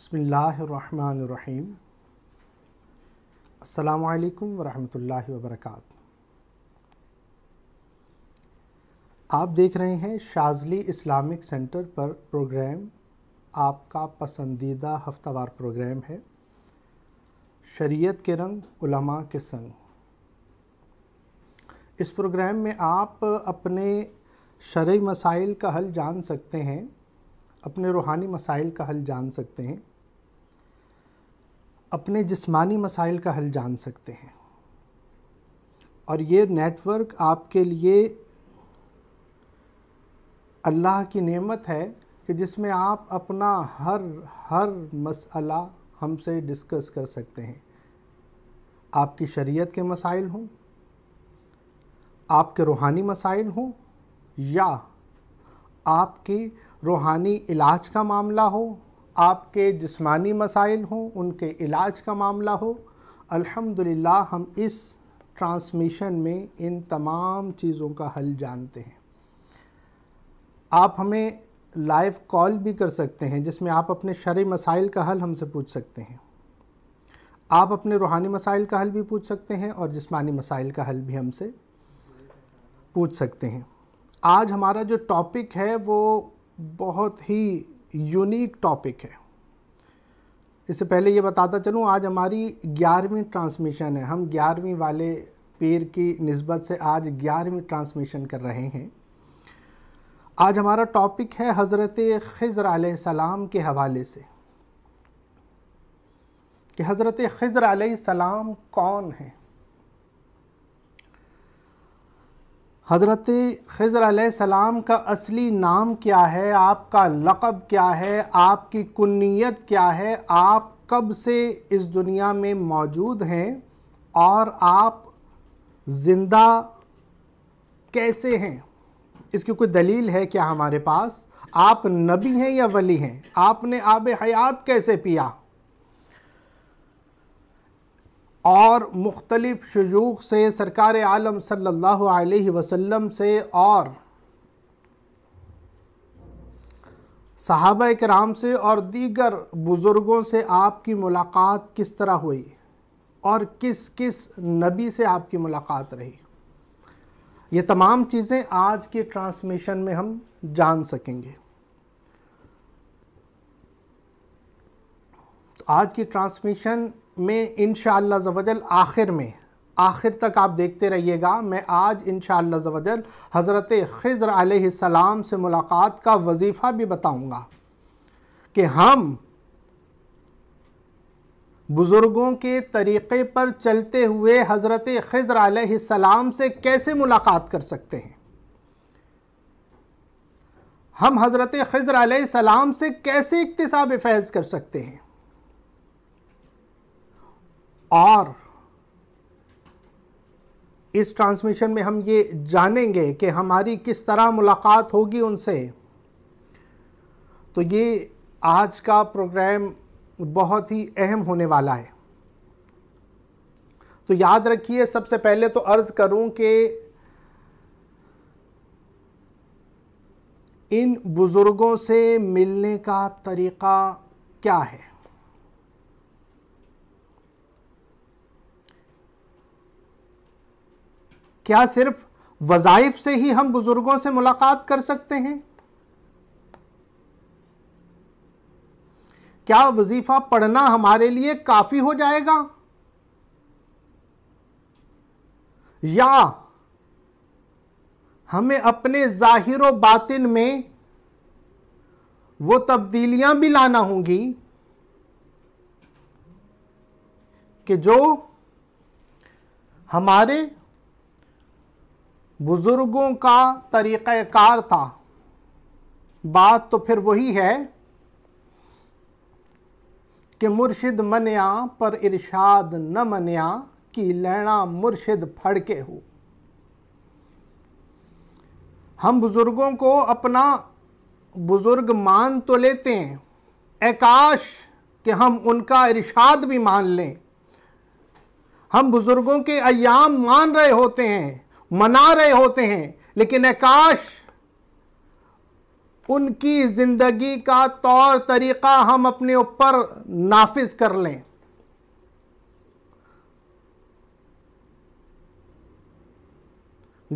बसमीम् अल्लाम वरहमतुल्लाहि वर्क आप देख रहे हैं शाजली इस्लामिक सेंटर पर प्रोग्राम आपका पसंदीदा हफ्तावार प्रोग्राम है शरीयत के रंग उलमा के संग इस प्रोग्राम में आप अपने शर्य मसाइल का हल जान सकते हैं अपने रूहानी मसाइल का हल जान सकते हैं अपने जिस्मानी मसाइल का हल जान सकते हैं और ये नेटवर्क आपके लिए अल्लाह की नेमत है कि जिसमें आप अपना हर हर मसला हमसे डिस्कस कर सकते हैं आपकी शरीयत के मसाइल हों आपके रूहानी मसाइल हों या आपके रूहानी इलाज का मामला हो आपके जिस्मानी मसाइल हों उनके इलाज का मामला हो अल्हम्दुलिल्लाह हम इस ट्रांसमिशन में इन तमाम चीज़ों का हल जानते हैं आप हमें लाइव कॉल भी कर सकते हैं जिसमें आप अपने शर्य मसाइल का हल हमसे पूछ सकते हैं आप अपने रूहानी मसाइल का हल भी पूछ सकते हैं और जिस्मानी मसाइल का हल भी हमसे पूछ सकते हैं आज हमारा जो टॉपिक है वो बहुत ही यूनिक टॉपिक है इससे पहले ये बताता चलूँ आज हमारी ग्यारहवीं ट्रांसमिशन है हम ग्यारहवीं वाले पेर की नस्बत से आज ग्यारहवीं ट्रांसमिशन कर रहे हैं आज हमारा टॉपिक है हज़रत खज़र सलाम के हवाले से कि हज़रत खज़र सलाम कौन हैं हज़रत खज़र सलाम का असली नाम क्या है आपका लक़ब क्या है आपकी कुन्नीत क्या है आप कब से इस दुनिया में मौजूद हैं और आप ज़िंदा कैसे हैं इसकी कोई दलील है क्या हमारे पास आप नबी हैं या वली हैं आपने आब हयात कैसे पिया और मुख्तलिफ़ शजूख से सरकार आलम सल्लल्लाहु अलैहि वसल्लम से और सहाबा कराम से और दीगर बुज़ुर्गों से आपकी मुलाकात किस तरह हुई और किस किस नबी से आपकी मुलाकात रही ये तमाम चीज़ें आज के ट्रांसमिशन में हम जान सकेंगे तो आज की ट्रांसमिशन में इन शवजल आखिर में आखिर तक आप देखते रहिएगा मैं आज इन शवजल हज़रत ख़ज़र सलाम से मुलाकात का वजीफ़ा भी बताऊँगा कि हम बुज़ुर्गों के तरीक़े पर चलते हुए हज़रत ख़ज़र सलाम से कैसे मुलाकात कर सकते हैं हम हज़रत खजर सलाम से कैसे इकतसाब फैज़ कर सकते हैं और इस ट्रांसमिशन में हम ये जानेंगे कि हमारी किस तरह मुलाकात होगी उनसे तो ये आज का प्रोग्राम बहुत ही अहम होने वाला है तो याद रखिए सबसे पहले तो अर्ज़ करूं कि इन बुज़ुर्गों से मिलने का तरीक़ा क्या है क्या सिर्फ वज़ाइफ से ही हम बुज़ुर्गों से मुलाकात कर सकते हैं क्या वजीफ़ा पढ़ना हमारे लिए काफ़ी हो जाएगा या हमें अपने ज़ाहिर बातिन में वो तब्दीलियां भी लाना होंगी कि जो हमारे बुज़ुर्गों का तरीक़ार था बात तो फिर वही है कि मुर्शिद मनया पर इरशाद न मनिया कि लैणा मुर्शिद फड़के हो हम बुज़ुर्गों को अपना बुज़ुर्ग मान तो लेते हैं एकाश कि हम उनका इरशाद भी मान लें हम बुज़ुर्गों के अयाम मान रहे होते हैं मना रहे होते हैं लेकिन आकाश उनकी ज़िंदगी का तौर तरीक़ा हम अपने ऊपर नाफिज कर लें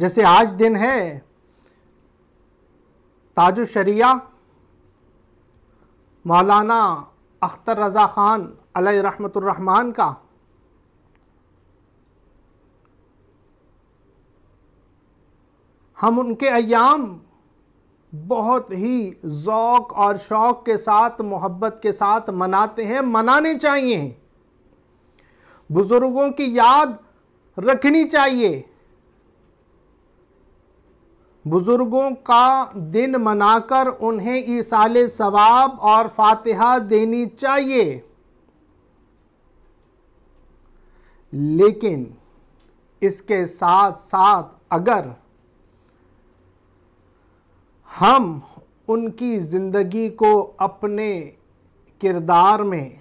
जैसे आज दिन है ताजु शरिया मौलाना अख्तर रज़ा ख़ान रहमतुर्रहमान का हम उनके अयाम बहुत ही ज़ौक़ और शौक़ के साथ मोहब्बत के साथ मनाते हैं मनाने चाहिए बुज़ुर्गों की याद रखनी चाहिए बुज़ुर्गों का दिन मनाकर उन्हें ईसाले सवाब और फातिहा देनी चाहिए लेकिन इसके साथ साथ अगर हम उनकी ज़िंदगी को अपने किरदार में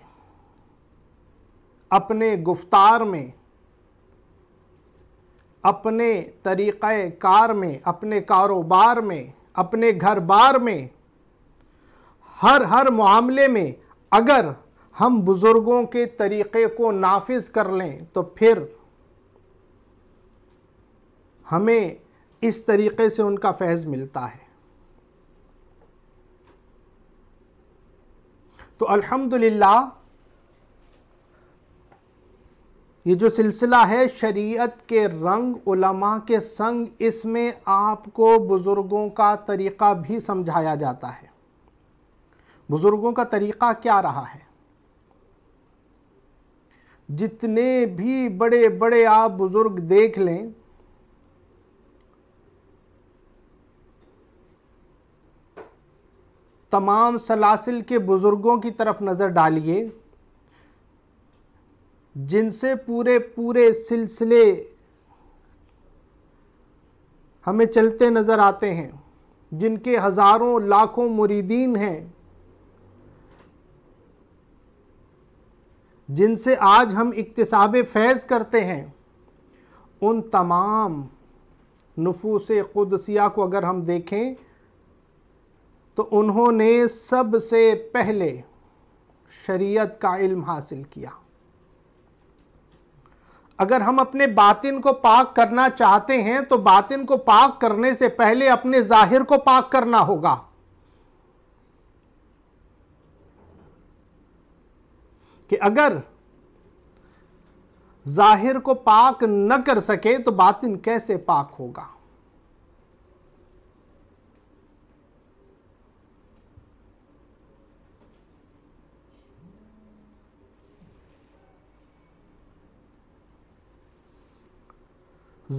अपने गुफ्तार में अपने तरीक़ कार में अपने कारोबार में अपने घर बार में हर हर मामले में अगर हम बुज़ुर्गों के तरीक़े को नाफिज कर लें तो फिर हमें इस तरीक़े से उनका फैज़ मिलता है तो अल्हम्दुलिल्लाह ये जो सिलसिला है शरीयत के रंग उलमा के संग इसमें आपको बुज़ुर्गों का तरीक़ा भी समझाया जाता है बुज़ुर्गों का तरीक़ा क्या रहा है जितने भी बड़े बड़े आप बुज़ुर्ग देख लें तमाम सलासिल के बुज़ुर्गों की तरफ नज़र डालिए जिनसे पूरे पूरे सिलसिले हमें चलते नज़र आते हैं जिनके हज़ारों लाखों मुरीदीन हैं जिनसे आज हम इकतसाब फैज़ करते हैं उन तमाम नफूस क़ुदसिया को अगर हम देखें तो उन्होंने सबसे पहले शरीयत का इल्म हासिल किया अगर हम अपने बातिन को पाक करना चाहते हैं तो बातिन को पाक करने से पहले अपने जाहिर को पाक करना होगा कि अगर जाहिर को पाक न कर सके तो बातिन कैसे पाक होगा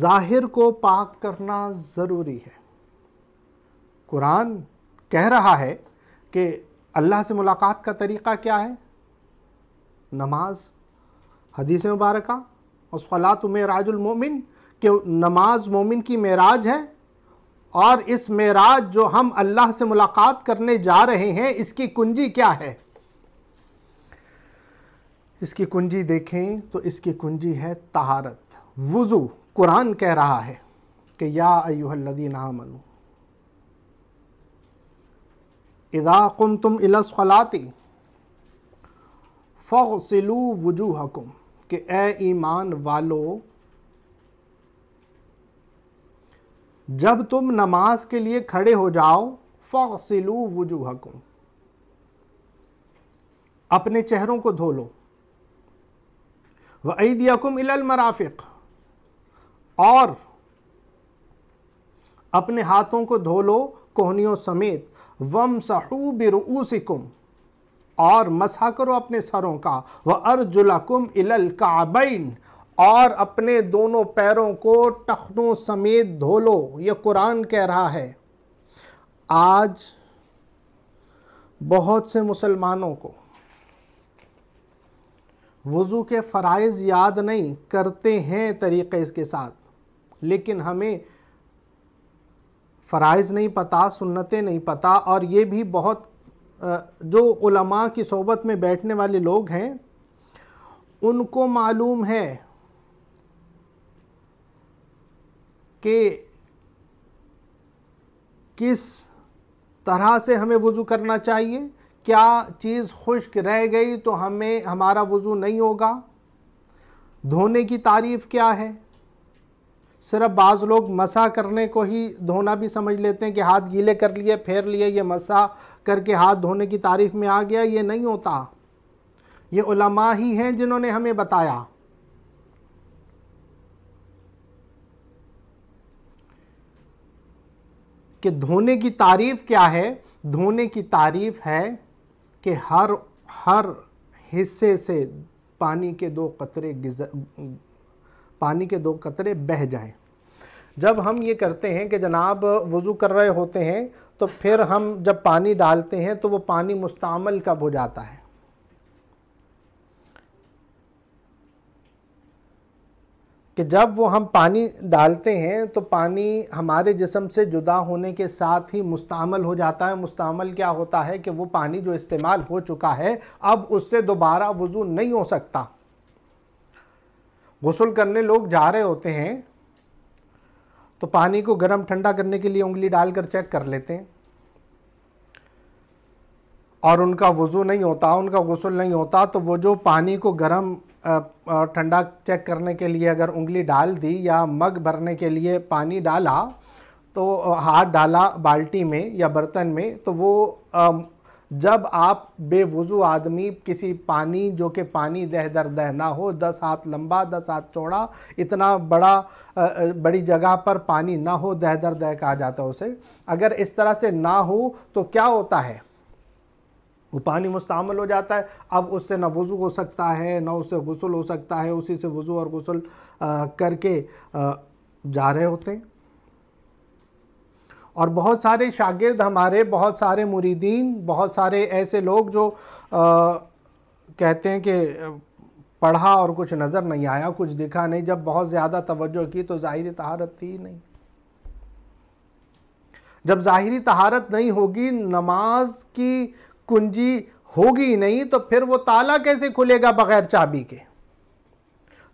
जाहिर को पाक करना ज़रूरी है कुरान कह रहा है कि अल्लाह से मुलाकात का तरीक़ा क्या है नमाज हदीस मुबारक और सलात मेराजुलमोमिन कि नमाज मोमिन की मेराज है और इस मेराज जो हम अल्लाह से मुलाकात करने जा रहे हैं इसकी कुंजी क्या है इसकी कुंजी देखें तो इसकी कुंजी है तहारत वज़ू कुरान कह रहा है कि या अयुहल्लदीन नामनु इदा कुम तुम इलसलाती वजू हकुम के ए ईमान वालो जब तुम नमाज के लिए खड़े हो जाओ वजू हकुम अपने चेहरों को धो लो व ईदियाकुम मराफिक़ और अपने हाथों को धो लो कोहनियों समेत वम सहू बिरूसिकुम और मसा करो अपने सरों का व अर्जुलकुम इलल काबैन और अपने दोनों पैरों को टखनों समेत धो लो यह कुरान कह रहा है आज बहुत से मुसलमानों को वज़ू के फराइज याद नहीं करते हैं तरीक़े इसके साथ लेकिन हमें फ़राइज़ नहीं पता सुन्नतें नहीं पता और ये भी बहुत जो उलमा की सोबत में बैठने वाले लोग हैं उनको मालूम है कि किस तरह से हमें वज़ू करना चाहिए क्या चीज़ खुश्क रह गई तो हमें हमारा वज़ू नहीं होगा धोने की तारीफ़ क्या है सिर्फ बाज़ लोग मसा करने को ही धोना भी समझ लेते हैं कि हाथ गीले कर लिए फेर लिए ये मसा करके हाथ धोने की तारीफ़ में आ गया ये नहीं होता ये उलमा ही हैं जिन्होंने हमें बताया कि धोने की तारीफ़ क्या है धोने की तारीफ़ है कि हर हर हिस्से से पानी के दो कतरे पानी के दो कतरे बह जाएं जब हम ये करते हैं कि जनाब वज़ू कर रहे होते हैं तो फिर हम जब पानी डालते हैं तो वो पानी मुस्तमल कब हो जाता है कि जब वो हम पानी डालते हैं तो पानी हमारे जिसम से जुदा होने के साथ ही मुस्तमल हो जाता है मुस्तमल क्या होता है कि वो पानी जो इस्तेमाल हो चुका है अब उससे दोबारा वज़ू नहीं हो सकता गसल करने लोग जा रहे होते हैं तो पानी को गर्म ठंडा करने के लिए उंगली डालकर चेक कर लेते हैं और उनका वज़ू नहीं होता उनका गसल नहीं होता तो वो जो पानी को गर्म ठंडा चेक करने के लिए अगर उंगली डाल दी या मग भरने के लिए पानी डाला तो हाथ डाला बाल्टी में या बर्तन में तो वो जब आप बेवजू आदमी किसी पानी जो कि पानी दह दर दह ना हो दस हाथ लंबा दस हाथ चौड़ा इतना बड़ा बड़ी जगह पर पानी ना हो दह दर दह कहा जाता है उसे अगर इस तरह से ना हो तो क्या होता है वो पानी मुस्तमल हो जाता है अब उससे ना वज़ू हो सकता है ना उससे गसल हो सकता है उसी से वज़ू और गसल करके जा रहे होते हैं और बहुत सारे शागिर्द हमारे बहुत सारे मुरीदीन बहुत सारे ऐसे लोग जो आ, कहते हैं कि पढ़ा और कुछ नज़र नहीं आया कुछ दिखा नहीं जब बहुत ज़्यादा तवज्जो की तो ज़ाहिर तहारत थी नहीं जब ज़ाहरी तहारत नहीं होगी नमाज की कुंजी होगी नहीं तो फिर वो ताला कैसे खुलेगा बग़ैर चाबी के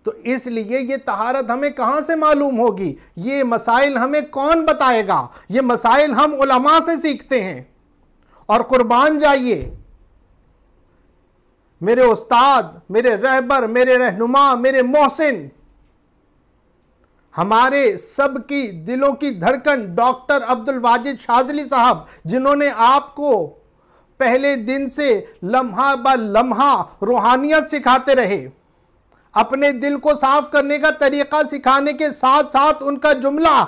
तो इसलिए ये तहारत हमें कहाँ से मालूम होगी ये मसाइल हमें कौन बताएगा ये मसाइल हम उलमा से सीखते हैं और कुर्बान जाइए मेरे उस्ताद मेरे रहबर मेरे रहनुमा मेरे मोहसिन हमारे सबकी दिलों की धड़कन डॉक्टर अब्दुल वाजिद शाजली साहब जिन्होंने आपको पहले दिन से लम्हा ब लम्हा रूहानियत सिखाते रहे अपने दिल को साफ करने का तरीका सिखाने के साथ साथ उनका जुमला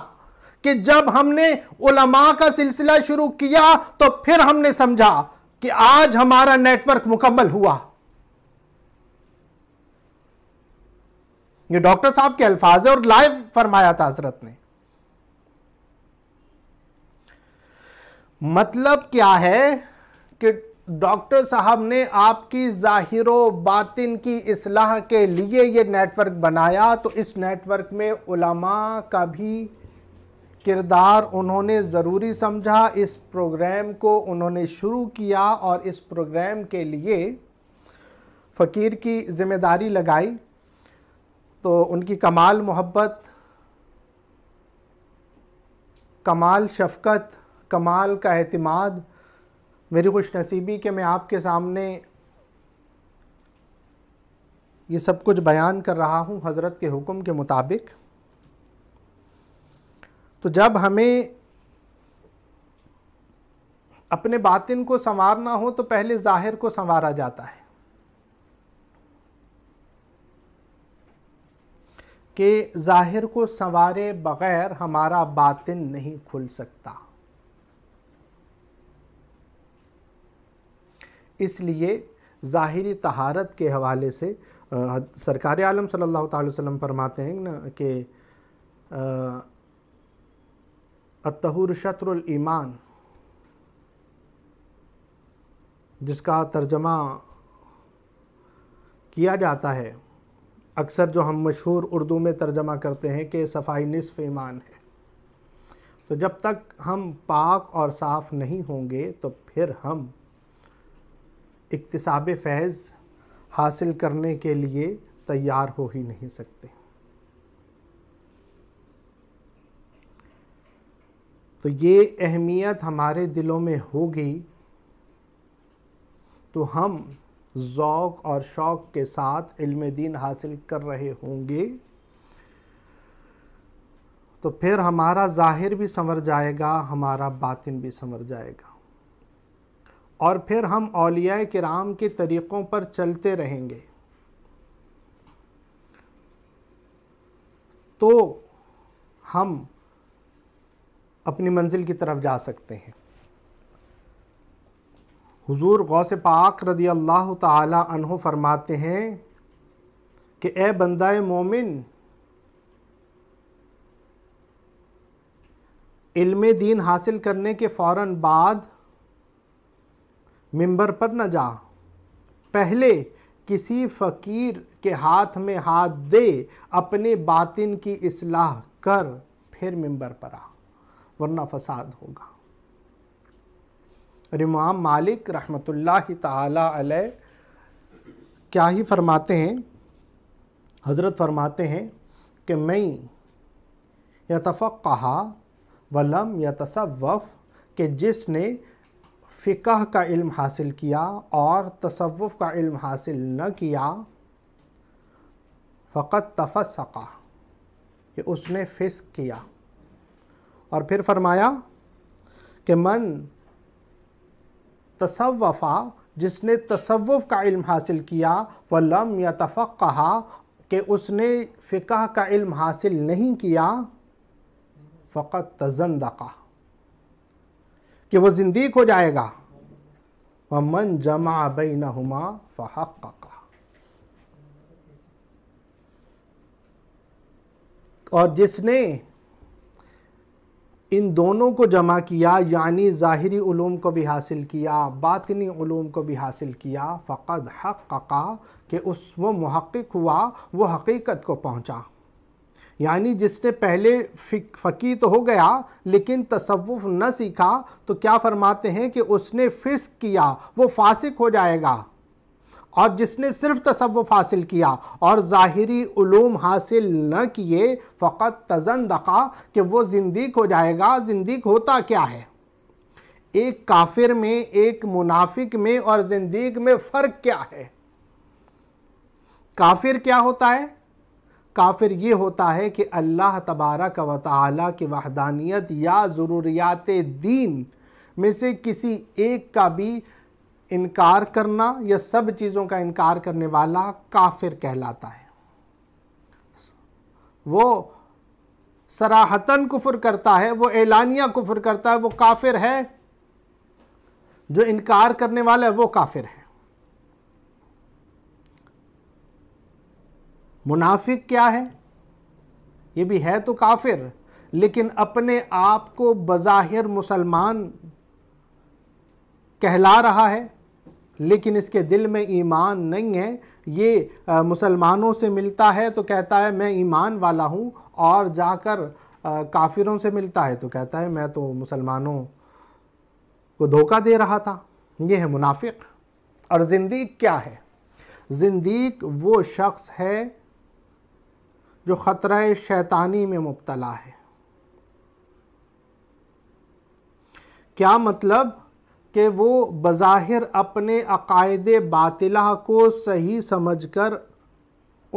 कि जब हमने उलमा का सिलसिला शुरू किया तो फिर हमने समझा कि आज हमारा नेटवर्क मुकम्मल हुआ ये डॉक्टर साहब के अल्फाज है और लाइव फरमाया था हजरत ने मतलब क्या है कि डॉक्टर साहब ने आपकी ज़ाहिर बातिन की असलाह के लिए ये नेटवर्क बनाया तो इस नेटवर्क में उलमा का भी किरदार उन्होंने ज़रूरी समझा इस प्रोग्राम को उन्होंने शुरू किया और इस प्रोग्राम के लिए फ़कीर की ज़िम्मेदारी लगाई तो उनकी कमाल मोहब्बत कमाल शफकत कमाल का अहतमाद मेरी खुश नसीबी कि मैं आपके सामने ये सब कुछ बयान कर रहा हूँ हज़रत के हुक्म के मुताबिक तो जब हमें अपने बातिन को संवारना हो तो पहले ज़ाहिर को संवारा जाता है कि ज़ाहिर को संवारे बग़ैर हमारा बातिन नहीं खुल सकता इसलिए ज़ाहरी तहारत के हवाले से सरकार आलम सल्लल्लाहु अलैहि वसल्लम फरमाते हैं ना कि अतहूर शतरमान जिसका तर्जमा किया जाता है अक्सर जो हम मशहूर उर्दू में तर्जमा करते हैं कि सफाई नसफ़ ईमान है तो जब तक हम पाक और साफ़ नहीं होंगे तो फिर हम इकतसाब फैज़ हासिल करने के लिए तैयार हो ही नहीं सकते तो ये अहमियत हमारे दिलों में होगी तो हम ज़ौक़ और शौक़ के साथ इल्म दीन हासिल कर रहे होंगे तो फिर हमारा ज़ाहिर भी संवर जाएगा हमारा बातिन भी संवर जाएगा और फिर हम अलिया कराम के तरीक़ों पर चलते रहेंगे तो हम अपनी मंजिल की तरफ जा सकते हैं हुजूर गौसे पाक रदी अल्लाह तहों फरमाते हैं कि ए बंदा मोमिन इल्म दीन हासिल करने के फ़ौर बाद मिंबर पर न जा पहले किसी फ़कीर के हाथ में हाथ दे अपने बातिन की इसलाह कर फिर मिंबर पर आ वरना फसाद होगा और इमाम मालिक रहमतुल्लाह ताला अलैह क्या ही फरमाते हैं हज़रत फरमाते हैं कि मैं यतफ़क़ा वलम यतसवफ़ के जिसने फ़िकह का इल्म हासिल किया और तसव्वुफ का इल्म हासिल न किया फ़कत तफसका कि उसने फ़िस किया और फिर फरमाया कि मन तसवफ़ा जिसने तसव्वुफ का इल्म हासिल किया व लम या तफ़क़ कहा कि उसने फ़िकह का इल्म हासिल नहीं किया फ़कत तजंदका कि वो ज़िंदीक हो जाएगा मन जमा बई नुमा और जिसने इन दोनों को जमा किया यानी ज़ाहरी ूम को भी हासिल किया बातनी ओलूम को भी हासिल किया फ़क़द हक़ के उस वो महक़ हुआ वो हकीकत को पहुँचा यानी जिसने पहले फ़की तो हो गया लेकिन तसव्वुफ न सीखा तो क्या फरमाते हैं कि उसने फ़िस्क किया वो फासिक हो जाएगा और जिसने सिर्फ तसव्वुफ हासिल किया और ज़ाहरी ूम हासिल न किए फ़कत तजन दखा कि वो जिंदीक हो जाएगा जिंदीक होता क्या है एक काफिर में एक मुनाफिक में और जिंदीक में फ़र्क क्या है काफिर क्या होता है काफिर ये होता है कि अल्लाह तबारक व वाली की वहदानियत या ज़रूरियात दीन में से किसी एक का भी इनकार करना या सब चीज़ों का इनकार करने वाला काफिर कहलाता है वो सराहतन कुफर करता है वो एलानिया कुफर करता है वो काफिर है जो इनकार करने वाला है वो काफिर है मुनाफिक क्या है ये भी है तो काफिर लेकिन अपने आप को बज़ाहिर मुसलमान कहला रहा है लेकिन इसके दिल में ईमान नहीं है ये मुसलमानों से मिलता है तो कहता है मैं ईमान वाला हूँ और जाकर काफिरों से मिलता है तो कहता है मैं तो मुसलमानों को धोखा दे रहा था ये है मुनाफिक और ज़िंदगी क्या है जिंदगी वो शख्स है जो ख़तरा शैतानी में मुबतला है क्या मतलब कि वो बज़ाहिर अपने अकायद बातिला को सही समझकर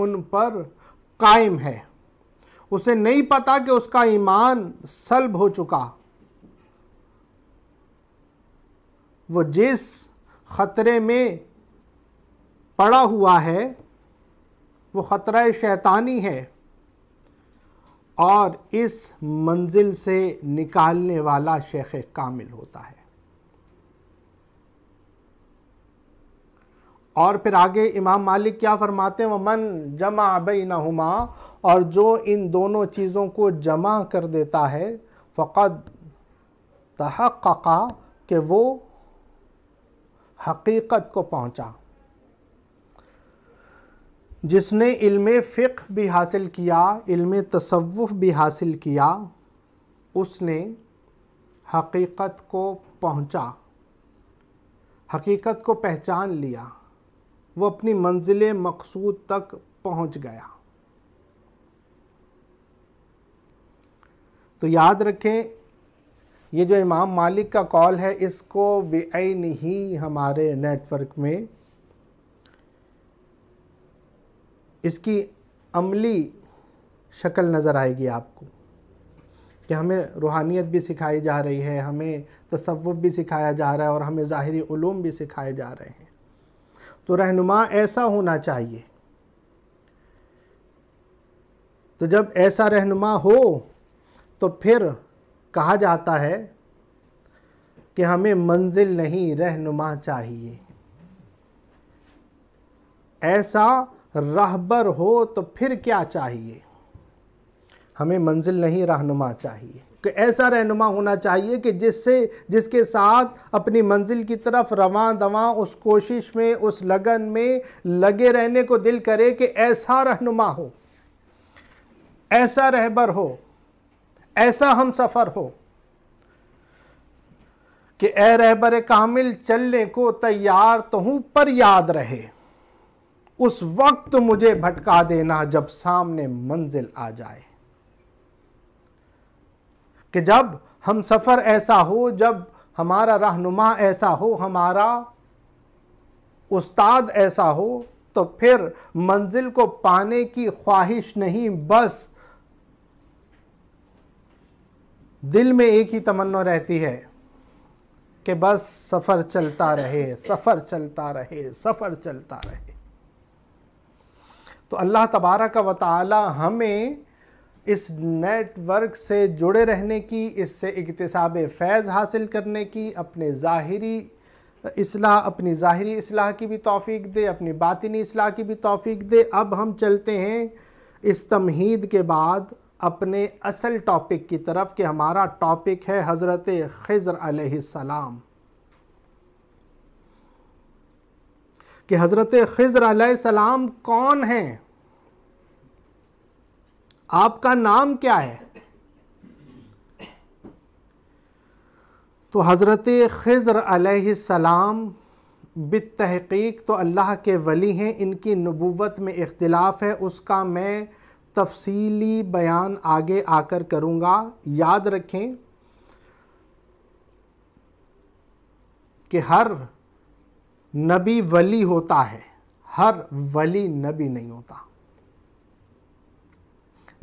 उन पर कायम है उसे नहीं पता कि उसका ईमान सलब हो चुका वो जिस ख़तरे में पड़ा हुआ है वो ख़तरा शैतानी है और इस मंजिल से निकालने वाला शेख कामिल होता है और फिर आगे इमाम मालिक क्या फरमाते हैं वह मन जमा बई हुमा और जो इन दोनों चीज़ों को जमा कर देता है फ़कद तहक़ा के वो हकीकत को पहुंचा जिसने इल्म फ़िक भी हासिल किया इल्म तसव्वुफ़ भी हासिल किया उसने हकीकत को पहुंचा, हकीकत को पहचान लिया वो अपनी मंजिल मकसूद तक पहुंच गया तो याद रखें ये जो इमाम मालिक का कॉल है इसको बेआई ही हमारे नेटवर्क में इसकी अमली शक्ल नज़र आएगी आपको कि हमें रूहानियत भी सिखाई जा रही है हमें तसव्वुफ़ भी सिखाया जा रहा है और हमें ज़ाहरी ूम भी सिखाए जा रहे हैं तो रहनुमा ऐसा होना चाहिए तो जब ऐसा रहनुमा हो तो फिर कहा जाता है कि हमें मंजिल नहीं रहनुमा चाहिए ऐसा रहबर हो तो फिर क्या चाहिए हमें मंजिल नहीं रहनुमा चाहिए कि ऐसा रहनुमा होना चाहिए कि जिससे जिसके साथ अपनी मंजिल की तरफ रवा दवा उस कोशिश में उस लगन में लगे रहने को दिल करे कि ऐसा रहनुमा हो ऐसा रहबर हो ऐसा हम सफ़र हो कि ए रहबर कामिल चलने को तैयार तो हूँ पर याद रहे उस वक्त मुझे भटका देना जब सामने मंजिल आ जाए कि जब हम सफ़र ऐसा हो जब हमारा रहनुमा ऐसा हो हमारा उस्ताद ऐसा हो तो फिर मंजिल को पाने की ख्वाहिश नहीं बस दिल में एक ही तमन्ना रहती है कि बस सफ़र चलता रहे सफ़र चलता रहे सफ़र चलता रहे तो अल्लाह तबारा का ताली हमें इस नेटवर्क से जुड़े रहने की इससे इकतसाब फैज़ हासिल करने की अपने ज़ाहरी असलाह अपनी ज़ाहरी असलाह की भी तोफ़ी दे अपनी बातनी असलाह की भी तोफ़ी दे अब हम चलते हैं इस तमहीद के बाद अपने असल टॉपिक की तरफ कि हमारा टॉपिक है हज़रत ख़ज़र सलाम कि हज़रत ख़ज़र सलाम कौन हैं आपका नाम क्या है तो हज़रत खज़र सलाम बितहक़ीक तो अल्लाह के वली हैं इनकी नबूवत में इख्तलाफ है उसका मैं तफसीली बयान आगे आकर करूँगा याद रखें कि हर नबी वली होता है हर वली नबी नहीं होता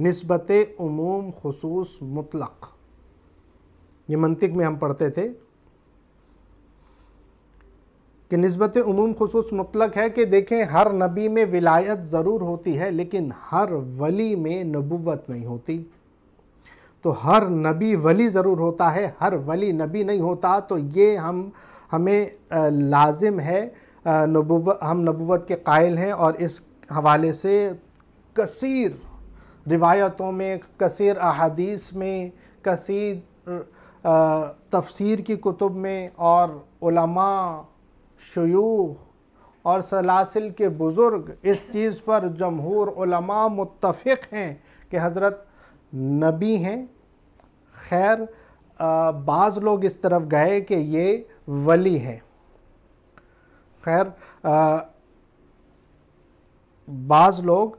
नस्बत उमूम खसूस मुतलक ये मनतिक में हम पढ़ते थे कि नस्बत उमूम खसूस मुतलक है कि देखें हर नबी में विलायत ज़रूर होती है लेकिन हर वली में नबूत नहीं होती तो हर नबी वली ज़रूर होता है हर वली नबी नहीं होता तो ये हम हमें लाजिम है नबूवत हम नबूवत के कायल हैं और इस हवाले से कसीर रिवायतों में कसर अहादीस में कसर तफसीर की कुतुब में और उलमा और सलासिल के बुज़ुर्ग इस चीज़ पर जमहूर मुतफ़ हैं कि हज़रत नबी हैं खैर बाज़ लोग इस तरफ गए कि ये वली हैं खैर बाज़ लोग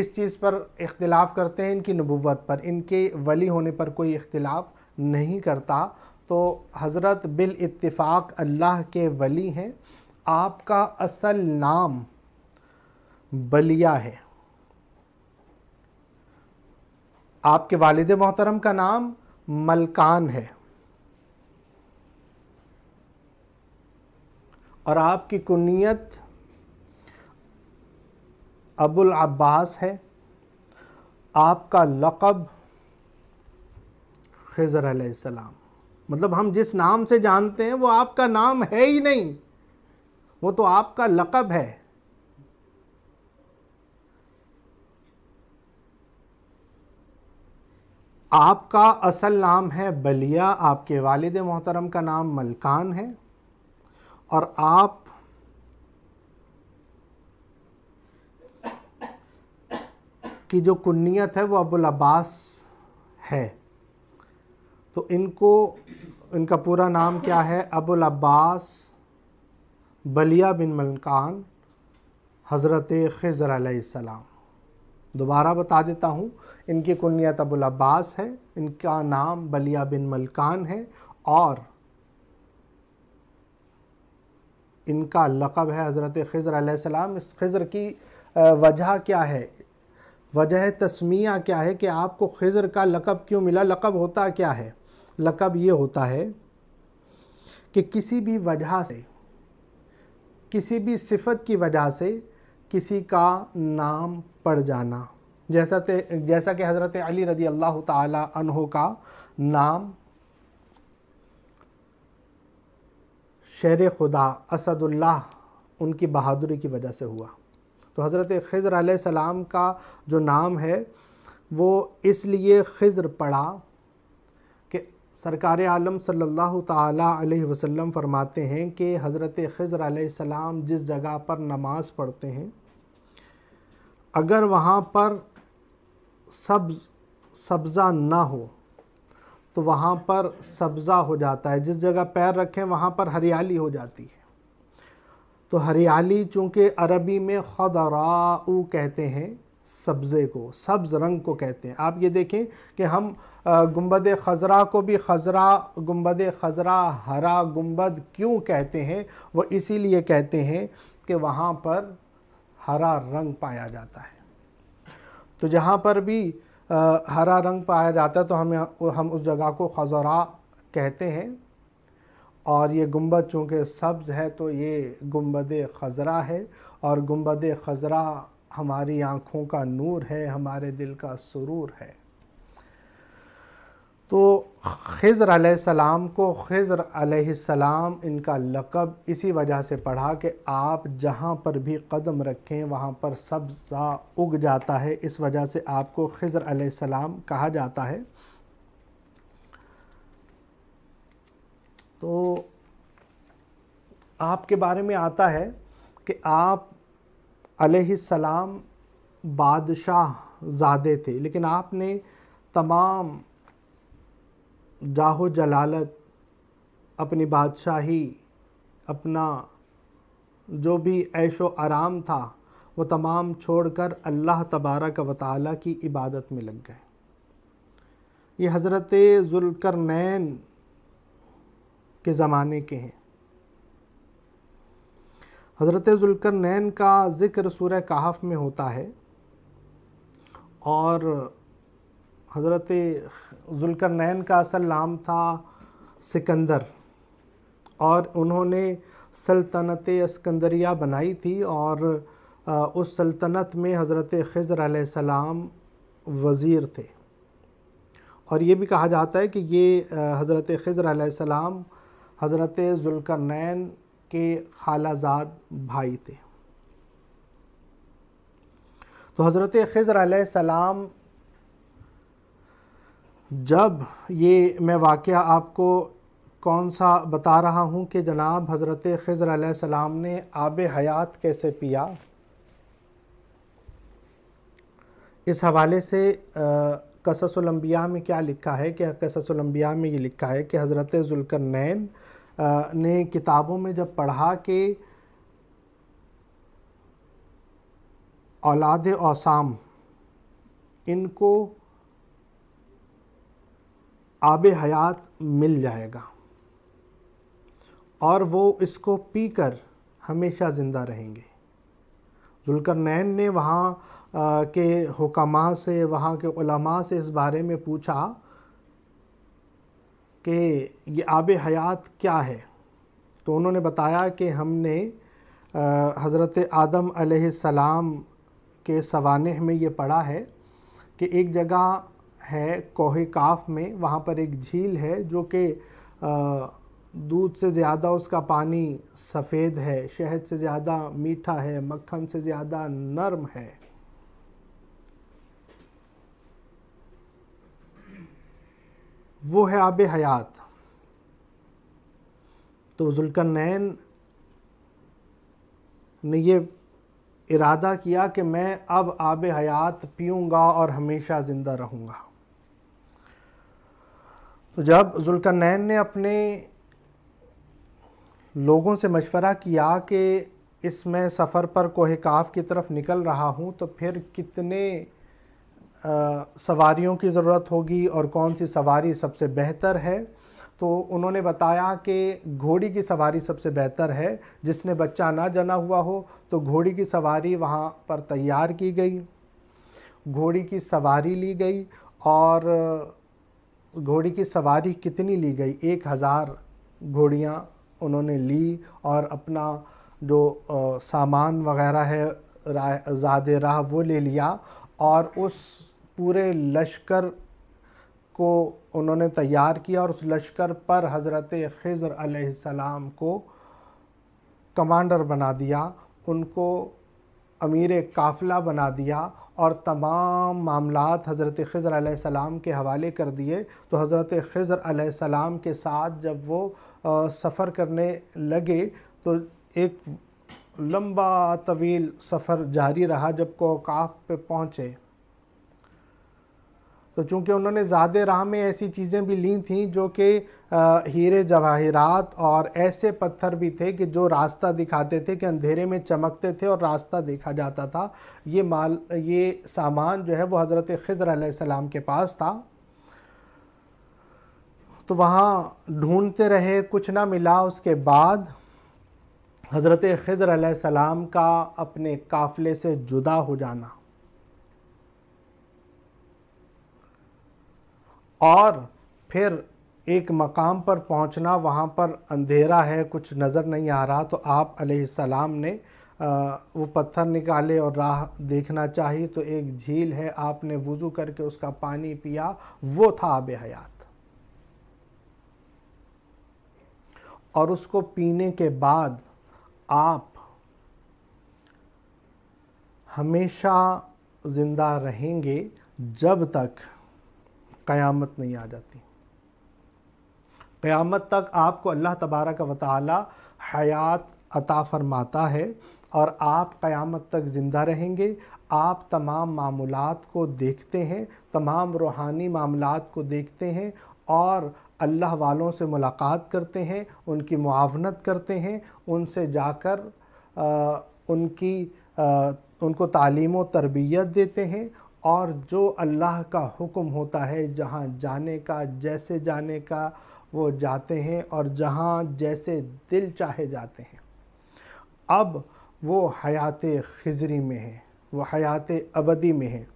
इस चीज़ पर इख्तिलाफ़ करते हैं इनकी नबूत पर इनके वली होने पर कोई इख्तलाफ नहीं करता तो हज़रत बिल इत्तिफ़ाक़ अल्लाह के वली हैं आपका असल नाम बलिया है आपके वालद मोहतरम का नाम मलकान है और आपकी कुनीत अबुल अब्बास है आपका लक़ब खजर सलाम मतलब हम जिस नाम से जानते हैं वो आपका नाम है ही नहीं वो तो आपका लक़ब है आपका असल नाम है बलिया आपके वालिद मोहतरम का नाम मलकान है और आप की जो कुन्नीत है वो अबुल अब्बास है तो इनको इनका पूरा नाम क्या है अबुल अब्बास बलिया बिन मलकान हज़रत खज़र सलाम दोबारा बता देता हूँ इनकी कुन्नीत अबुल अब्बास है इनका नाम बलिया बिन मलकान है और इनका लक़ब है हज़रत खज़र सलाम इस खज़र की वजह क्या है वजह तस्मिया क्या है कि आपको खजर का लकब क्यों मिला लकब होता क्या है लकब ये होता है कि किसी भी वजह से किसी भी सिफत की वजह से किसी का नाम पड़ जाना जैसा ते जैसा कि हज़रत अली रदी अल्लाह तहों का नाम शेर खुदा असदुल्ला उनकी बहादुरी की वजह से हुआ तो हज़रत ख़ज़र सलाम का जो नाम है वो इसलिए ख़ज़र पड़ा कि सरकार आलम सल्लल्लाहु ताला अलैहि वसल्लम फरमाते हैं कि हज़रत ख़ज़र सलाम जिस जगह पर नमाज़ पढ़ते हैं अगर वहाँ पर सब्ज़ सब्ज़ा ना हो तो वहाँ पर सब्ज़ा हो जाता है जिस जगह पैर रखें वहाँ पर हरियाली हो जाती है तो हरियाली चूँकि अरबी में खदरा कहते हैं सब्ज़े को सब्ज़ रंग को कहते हैं आप ये देखें कि हम गुम्बद खजरा को भी खजरा गुम्बद खजरा हरा गुम्बद क्यों कहते हैं वो इसीलिए कहते हैं कि वहाँ पर हरा रंग पाया जाता है तो जहाँ पर भी हरा रंग पाया जाता है तो हमें हम उस जगह को खजरा कहते हैं और ये गुम्बद चूँकि सब्ज़ है तो ये गुम्बद ख़ज़रा है और गुम्बद ख़ज़रा हमारी आँखों का नूर है हमारे दिल का सुरूर है तो खज़र सलाम को खज़र सलाम इनका लकब इसी वजह से पढ़ा कि आप जहाँ पर भी कदम रखें वहाँ पर सब्ज़ा उग जाता है इस वजह से आपको खज़र सलाम कहा जाता है तो आपके बारे में आता है कि आप सलाम बादशाह ज़ादे थे लेकिन आपने तमाम जाहो जलालत अपनी बादशाही अपना जो भी ऐश आराम था वो तमाम छोड़कर अल्लाह तबारा का वाली की इबादत में लग गए ये हज़रत ज़ुल्कर नैन के ज़माने के हैं हज़रत जुलकर नैन का ज़िक्र सूर्य कहाफ में होता है और हज़रत जुलकर नैन का असल नाम था सिकंदर और उन्होंने सल्तनत अस्कंदरिया बनाई थी और उस सल्तनत में हज़रत खज़र सलाम वज़ीर थे और ये भी कहा जाता है कि ये हज़रत खज़र सलाम हज़रत जुल्कनैन के खालाजाद भाई थे तो हज़रत खज़र सलाम जब ये मैं वाक़ आपको कौन सा बता रहा हूँ कि जनाब हज़रत खज़र सलाम ने आब हयात कैसे पिया इस हवाले से कससलम्बिया में क्या लिखा है कि कससलम्बिया में ये लिखा है कि हज़रत नैन ने किताबों में जब पढ़ा कि औलाद औसाम इनको आब हयात मिल जाएगा और वो इसको पी कर हमेशा ज़िंदा रहेंगे जुलकर नैन ने वहाँ के हुकमा से वहाँ के उलमा से इस बारे में पूछा कि ये आब हयात क्या है तो उन्होंने बताया कि हमने हज़रत आदम सलाम के सवान में ये पढ़ा है कि एक जगह है कोहे काफ में वहाँ पर एक झील है जो कि दूध से ज़्यादा उसका पानी सफ़ेद है शहद से ज़्यादा मीठा है मक्खन से ज़्यादा नरम है वो है आब हयात तो जुल्कनैन ने ये इरादा किया कि मैं अब आब हयात पीऊँगा और हमेशा ज़िंदा रहूँगा तो जब जुल्कनैन ने अपने लोगों से मशवरा किया कि इस मैं सफ़र पर कोह काफ की तरफ निकल रहा हूँ तो फिर कितने सवारियों की ज़रूरत होगी और कौन सी सवारी सबसे बेहतर है तो उन्होंने बताया कि घोड़ी की सवारी सबसे बेहतर है जिसने बच्चा ना जना हुआ हो तो घोड़ी की सवारी वहाँ पर तैयार की गई घोड़ी की सवारी ली गई और घोड़ी की सवारी कितनी ली गई एक हज़ार घोड़ियाँ उन्होंने ली और अपना जो सामान वगैरह है ज़्यादा राह वो ले लिया और उस पूरे लश्कर को उन्होंने तैयार किया और उस लश्कर पर हज़रत खज़र सलाम को कमांडर बना दिया उनको अमीर काफ़िला बना दिया और तमाम मामलात हज़रत खज़र सलाम के हवाले कर दिए तो हज़रत खज़र सलाम के साथ जब वो सफ़र करने लगे तो एक लंबा तवील सफ़र जारी रहा जब कोकाफ पे पहुँचे तो चूँकि उन्होंने ज़्यादा राह में ऐसी चीज़ें भी ली थी जो कि हीरे जवाहरात और ऐसे पत्थर भी थे कि जो रास्ता दिखाते थे कि अंधेरे में चमकते थे और रास्ता देखा जाता था ये माल ये सामान जो है वो हज़रत खज़र सलाम के पास था तो वहाँ ढूंढते रहे कुछ ना मिला उसके बाद हज़रत खज़र सलाम का अपने काफ़िले से जुदा हो जाना और फिर एक मकाम पर पहुंचना वहाँ पर अंधेरा है कुछ नज़र नहीं आ रहा तो आप सलाम ने आ, वो पत्थर निकाले और राह देखना चाहिए तो एक झील है आपने वज़ू करके उसका पानी पिया वो था आब हयात और उसको पीने के बाद आप हमेशा ज़िंदा रहेंगे जब तक क़यामत नहीं आ जाती क़यामत तक आपको अल्लाह तबारा का वाली हयात अता फरमाता है और आप क़यामत तक ज़िंदा रहेंगे आप तमाम मामूलत को देखते हैं तमाम रूहानी मामलात को देखते हैं और अल्लाह वालों से मुलाकात करते हैं उनकी मुआवनत करते हैं उनसे जाकर आ, उनकी आ, उनको तालीम व तरबियत देते हैं और जो अल्लाह का हुक्म होता है जहाँ जाने का जैसे जाने का वो जाते हैं और जहाँ जैसे दिल चाहे जाते हैं अब वो हयात खजरी में है वो हयात अबदी में है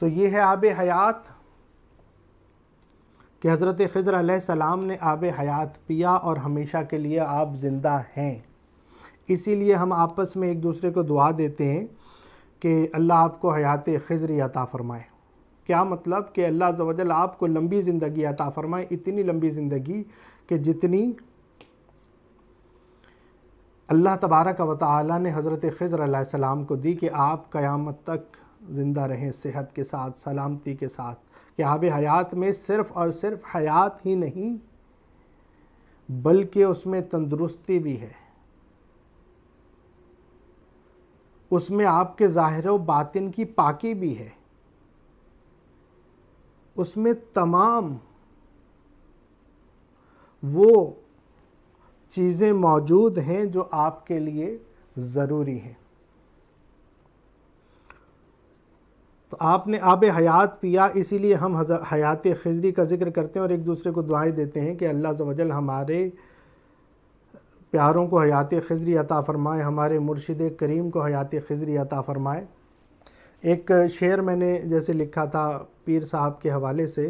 तो ये है आब हयात कि हज़रत खजर सलाम ने आब हयात पिया और हमेशा के लिए आप ज़िंदा हैं इसीलिए हम आपस में एक दूसरे को दुआ देते हैं कि अल्लाह आपको हयात खजरी अता फ़रमाए क्या मतलब कि अल्लाह जवजल आपको लंबी ज़िंदगी अता फ़रमाए इतनी लंबी ज़िंदगी कि जितनी अल्लाह तबारक का ताली ने हज़रत खजर सलाम को दी कि आप क़यामत तक ज़िंदा रहें सेहत के साथ सलामती के साथ कि आब हयात में सिर्फ़ और सिर्फ़ हयात ही नहीं बल्कि उसमें तंदरुस्ती भी है उसमें आपके ज़ाहिर बातिन की पाकी भी है उसमें तमाम वो चीज़ें मौजूद हैं जो आपके लिए ज़रूरी हैं तो आपने आब हयात पिया इसीलिए हम हयात खजरी का जिक्र करते हैं और एक दूसरे को दुआएं देते हैं कि अल्लाह वजल हमारे प्यारों को हयात खजरी अता फ़रमाए हमारे मुर्शिद करीम को हयात खजरी अता फ़रमाए एक शेर मैंने जैसे लिखा था पीर साहब के हवाले से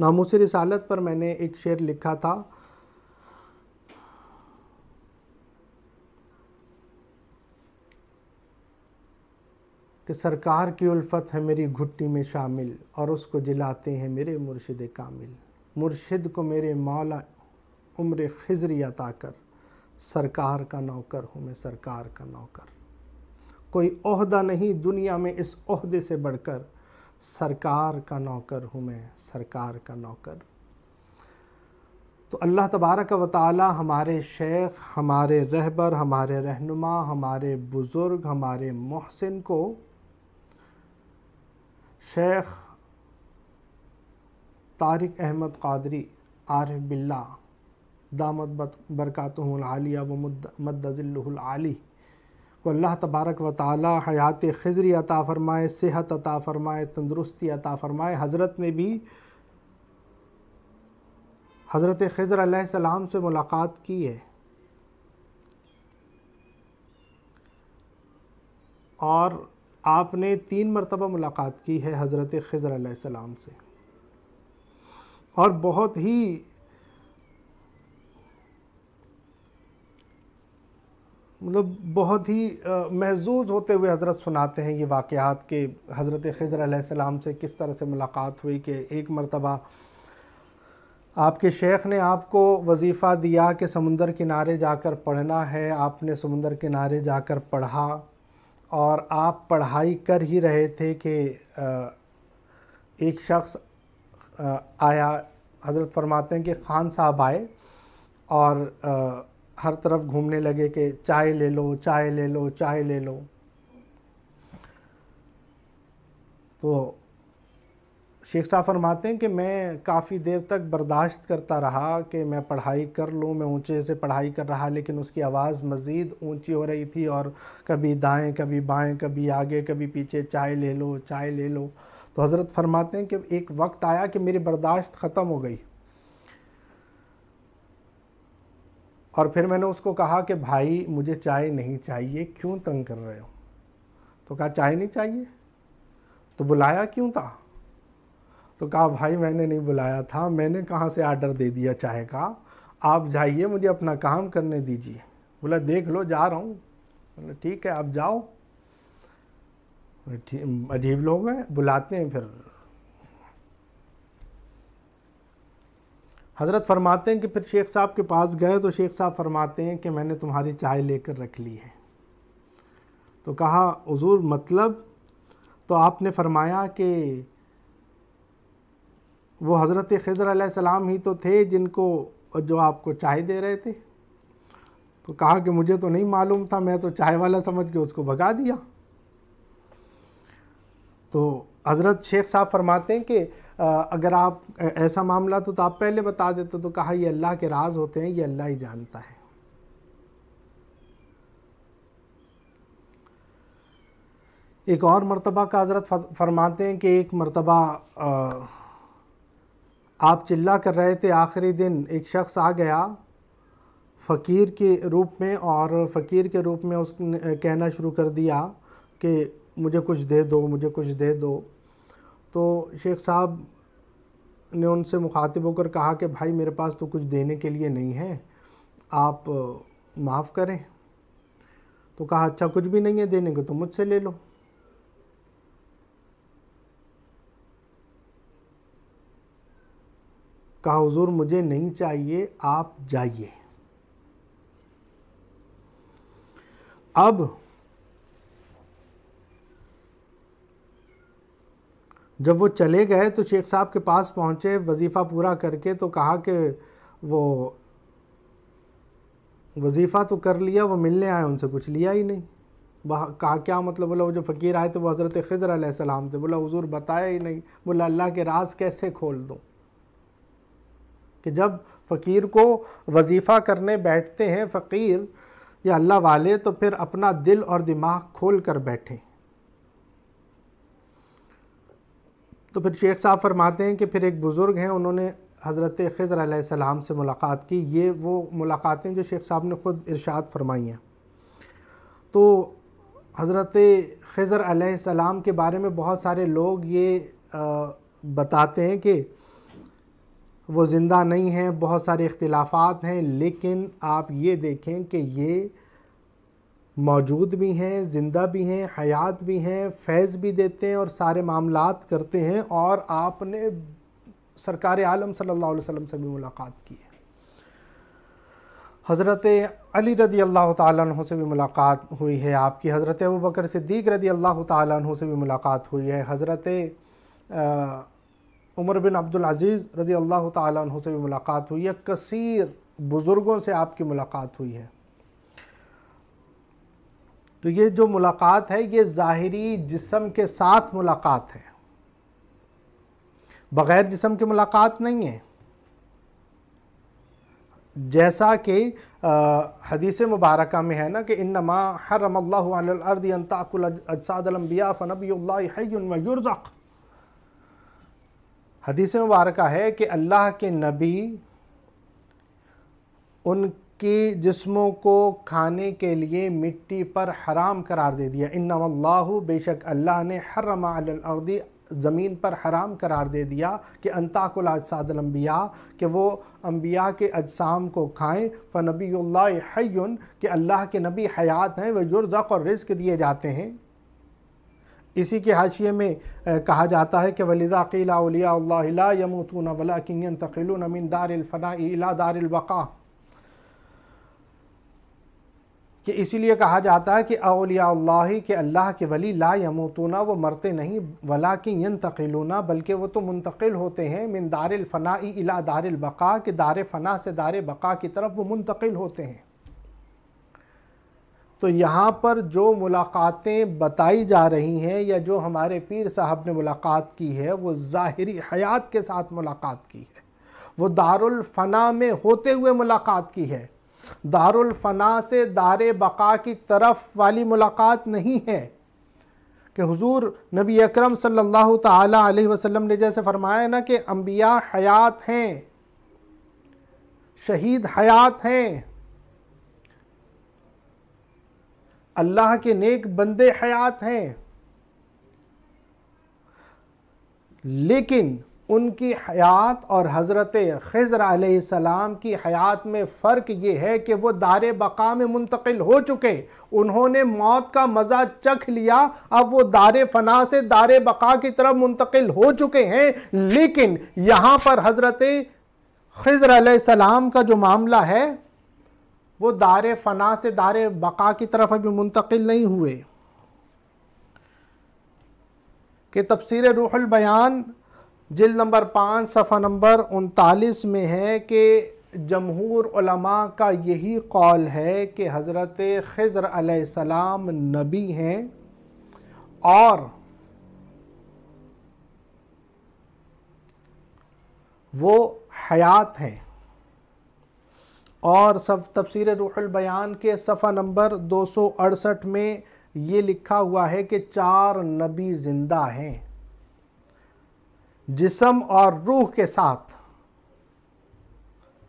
नामोस रसालत पर मैंने एक शेर लिखा था कि सरकार की उल्फत है मेरी घुट्टी में शामिल और उसको जिलाते हैं मेरे मुर्शिद कामिल मुर्शिद को मेरे मौला उम्र खजरी अता कर सरकार का नौकर हूँ मैं सरकार का नौकर कोई ओहदा नहीं दुनिया में इस ओहदे से बढ़कर सरकार का नौकर हूँ मैं सरकार का नौकर तो अल्लाह तबारक व ताली हमारे शेख हमारे रहबर हमारे रहनुमा हमारे बुज़ुर्ग हमारे मोहसिन को शेख तारिक अहमद कादरी आरफ बिल्ला दामद बरकत आलिया व मदज़िल्ली को अल्लाह तबारक व ताली हयात खजरी अता फ़रमाए सेहत अता फ़रमाए तंदरुस्ती अता फ़रमाए हज़रत ने भी हज़रत खजर सलाम से मुलाकात की है और आपने तीन मरतबा मुलाकात की है हज़रत खजर सलाम से और बहुत ही मतलब बहुत ही महजूज होते हुए हज़रत सुनाते हैं ये वाक़ात के हज़रत खजर सलाम से किस तरह से मुलाकात हुई कि एक मरतबा आपके शेख ने आपको वजीफ़ा दिया कि समुंदर किनारे जाकर पढ़ना है आपने समुंदर किनारे जाकर पढ़ा और आप पढ़ाई कर ही रहे थे कि एक शख्स आया हज़रत फरमाते हैं कि ख़ान साहब आए और हर तरफ घूमने लगे कि चाय ले लो चाय ले लो चाय ले लो तो शेख साहब फरमाते हैं कि मैं काफ़ी देर तक बर्दाश्त करता रहा कि मैं पढ़ाई कर लूँ मैं ऊंचे से पढ़ाई कर रहा लेकिन उसकी आवाज़ मज़ीद ऊंची हो रही थी और कभी दाएं कभी बाएं कभी आगे कभी पीछे चाय ले लो चाय ले लो तो हज़रत फरमाते हैं कि एक वक्त आया कि मेरी बर्दाश्त ख़त्म हो गई और फिर मैंने उसको कहा कि भाई मुझे चाय नहीं चाहिए क्यों तंग कर रहे हो तो कहा चाय नहीं चाहिए तो बुलाया क्यों था तो कहा भाई मैंने नहीं बुलाया था मैंने कहाँ से आर्डर दे दिया चाय का आप जाइए मुझे अपना काम करने दीजिए बोला देख लो जा रहा हूँ बोला ठीक है आप जाओ अजीब लोग हैं बुलाते हैं फिर हज़रत फरमाते हैं कि फिर शेख साहब के पास गए तो शेख साहब फरमाते हैं कि मैंने तुम्हारी चाय लेकर रख ली है तो कहा हजूर मतलब तो आपने फरमाया कि वो हज़रत खज़र सलाम ही तो थे जिनको जो आपको चाय दे रहे थे तो कहा कि मुझे तो नहीं मालूम था मैं तो चाय वाला समझ के उसको भगा दिया तो हज़रत शेख साहब फरमाते हैं कि अगर आप ऐसा मामला तो, तो, आप पहले बता देते तो कहा ये अल्लाह के राज होते हैं ये अल्लाह ही जानता है एक और मर्तबा का हज़रत फरमाते हैं कि एक मर्तबा आप चिल्ला कर रहे थे आखिरी दिन एक शख्स आ गया फ़कीर के रूप में और फ़कीर के रूप में उसने कहना शुरू कर दिया कि मुझे कुछ दे दो मुझे कुछ दे दो तो शेख साहब ने उनसे मुखातिब होकर कहा कि भाई मेरे पास तो कुछ देने के लिए नहीं है आप माफ़ करें तो कहा अच्छा कुछ भी नहीं है देने को तो मुझसे ले लो कहा हुजूर मुझे नहीं चाहिए आप जाइए अब जब वो चले गए तो शेख साहब के पास पहुँचे वजीफ़ा पूरा करके तो कहा कि वो वजीफ़ा तो कर लिया वो मिलने आए उनसे कुछ लिया ही नहीं कहा क्या मतलब बोला वो जो फ़कीर आए थे तो वो हज़रत खज़र सलाम थे बोला हुजूर बताया ही नहीं बोला अल्लाह के राज कैसे खोल दूँ कि जब फ़कीर को वजीफ़ा करने बैठते हैं फ़कीर या अल्लाह वाले तो फिर अपना दिल और दिमाग खोल कर बैठें तो फिर शेख साहब फरमाते हैं कि फिर एक बुज़ुर्ग हैं उन्होंने हज़रत ख़ज़र सलाम से मुलाकात की ये वो मुलाकातें जो शेख साहब ने ख़ुद इरशाद फरमाई हैं तो हज़रत ख़ज़र सलाम के बारे में बहुत सारे लोग ये बताते हैं कि वो ज़िंदा नहीं हैं बहुत सारे इख्लाफा हैं लेकिन आप ये देखें कि ये मौजूद भी हैं ज़िंदा भी हैं हयात भी हैं फैज़ भी देते हैं और सारे मामलात करते हैं और आपने सरकार आलम सल्लल्लाहु अलैहि वसल्लम से भी मुलाकात की है हज़रत अली रदी अल्लाह तु से भी मुलाकात हुई है आपकी हज़रत अबू बकर सिद्दीक रदी अल्लाह तु से भी मुलाकात हुई है हज़रत उमर बिन अब्दुल अज़ीज़ रदी अल्लाह तु से भी मुलाकात हुई है कसीर बुज़ुर्गों से आपकी मुलाकात हुई है तो ये जो मुलाकात है ये ज़ाहरी जिसम के साथ मुलाकात है बग़ैर जिसम की मुलाकात नहीं है जैसा कि हदीस मुबारक में है ना कि इन नमा हरम हदीस मुबारक है कि अल्लाह के नबी उन के जिस्मों को खाने के लिए मिट्टी पर हराम करार दे दिया इन बेशक अल्लाह ने हर रमादी ज़मीन पर हराम करार दे दिया कि अंताकुल अजसादलम्बिया कि वो अम्बिया के अजसाम को फ फ़नबी हयन कि अल्लाह के नबी हयात हैं वह युरज़क और रिस्क दिए जाते हैं इसी के हाशिए में कहा जाता है कि वलिदा क़िला उलिया यमुतून वला किंगन तखिलमिन दारफ़ना दारबका कि इसीलिए कहा जाता है कि अलिया के अल्लाह के वली ला यमूतूना वो मरते नहीं वला कि यन बल्कि वो तो मुंतकिल होते हैं मिन दारफ़ना इला दारबका के दार फ़ना से दार बका की तरफ वो मुंतकिल होते हैं तो यहाँ पर जो मुलाकातें बताई जा रही हैं या जो हमारे पीर साहब ने मुलाकात की है वो ज़ाहरी हयात के साथ मुलाकात की है वो दारुल फ़ना में होते हुए मुलाकात की है दारुल फना से दार बका की तरफ वाली मुलाकात नहीं है कि हुजूर नबी अकरम सल्लल्लाहु ताला अलैहि वसल्लम ने जैसे फरमाया ना कि अम्बिया हयात हैं शहीद हयात हैं अल्लाह के नेक बंदे हयात हैं लेकिन उनकी हयात और हज़रत खज़र आलाम की हयात में फ़र्क ये है कि वो दार बका में मुंतकिल हो चुके उन्होंने मौत का मज़ा चख लिया अब वो दार फना से दार बका की तरफ मुंतकिल हो चुके हैं लेकिन यहाँ पर हज़रत खज़र सलाम का जो मामला है वो दार फना से दार बका की तरफ अभी मुंतकिल नहीं हुए कि तफसर रूहल बयान जिल नंबर पाँच सफ़ा नंबर उनतालीस में है कि जमहूर का यही कौल है कि हज़रत ख़ज़र सलाम नबी हैं और वो हयात हैं और सब तफसर रूहुल बयान के सफ़ा नंबर दो सौ अड़सठ में ये लिखा हुआ है कि चार नबी ज़िंदा हैं जिसम और रूह के साथ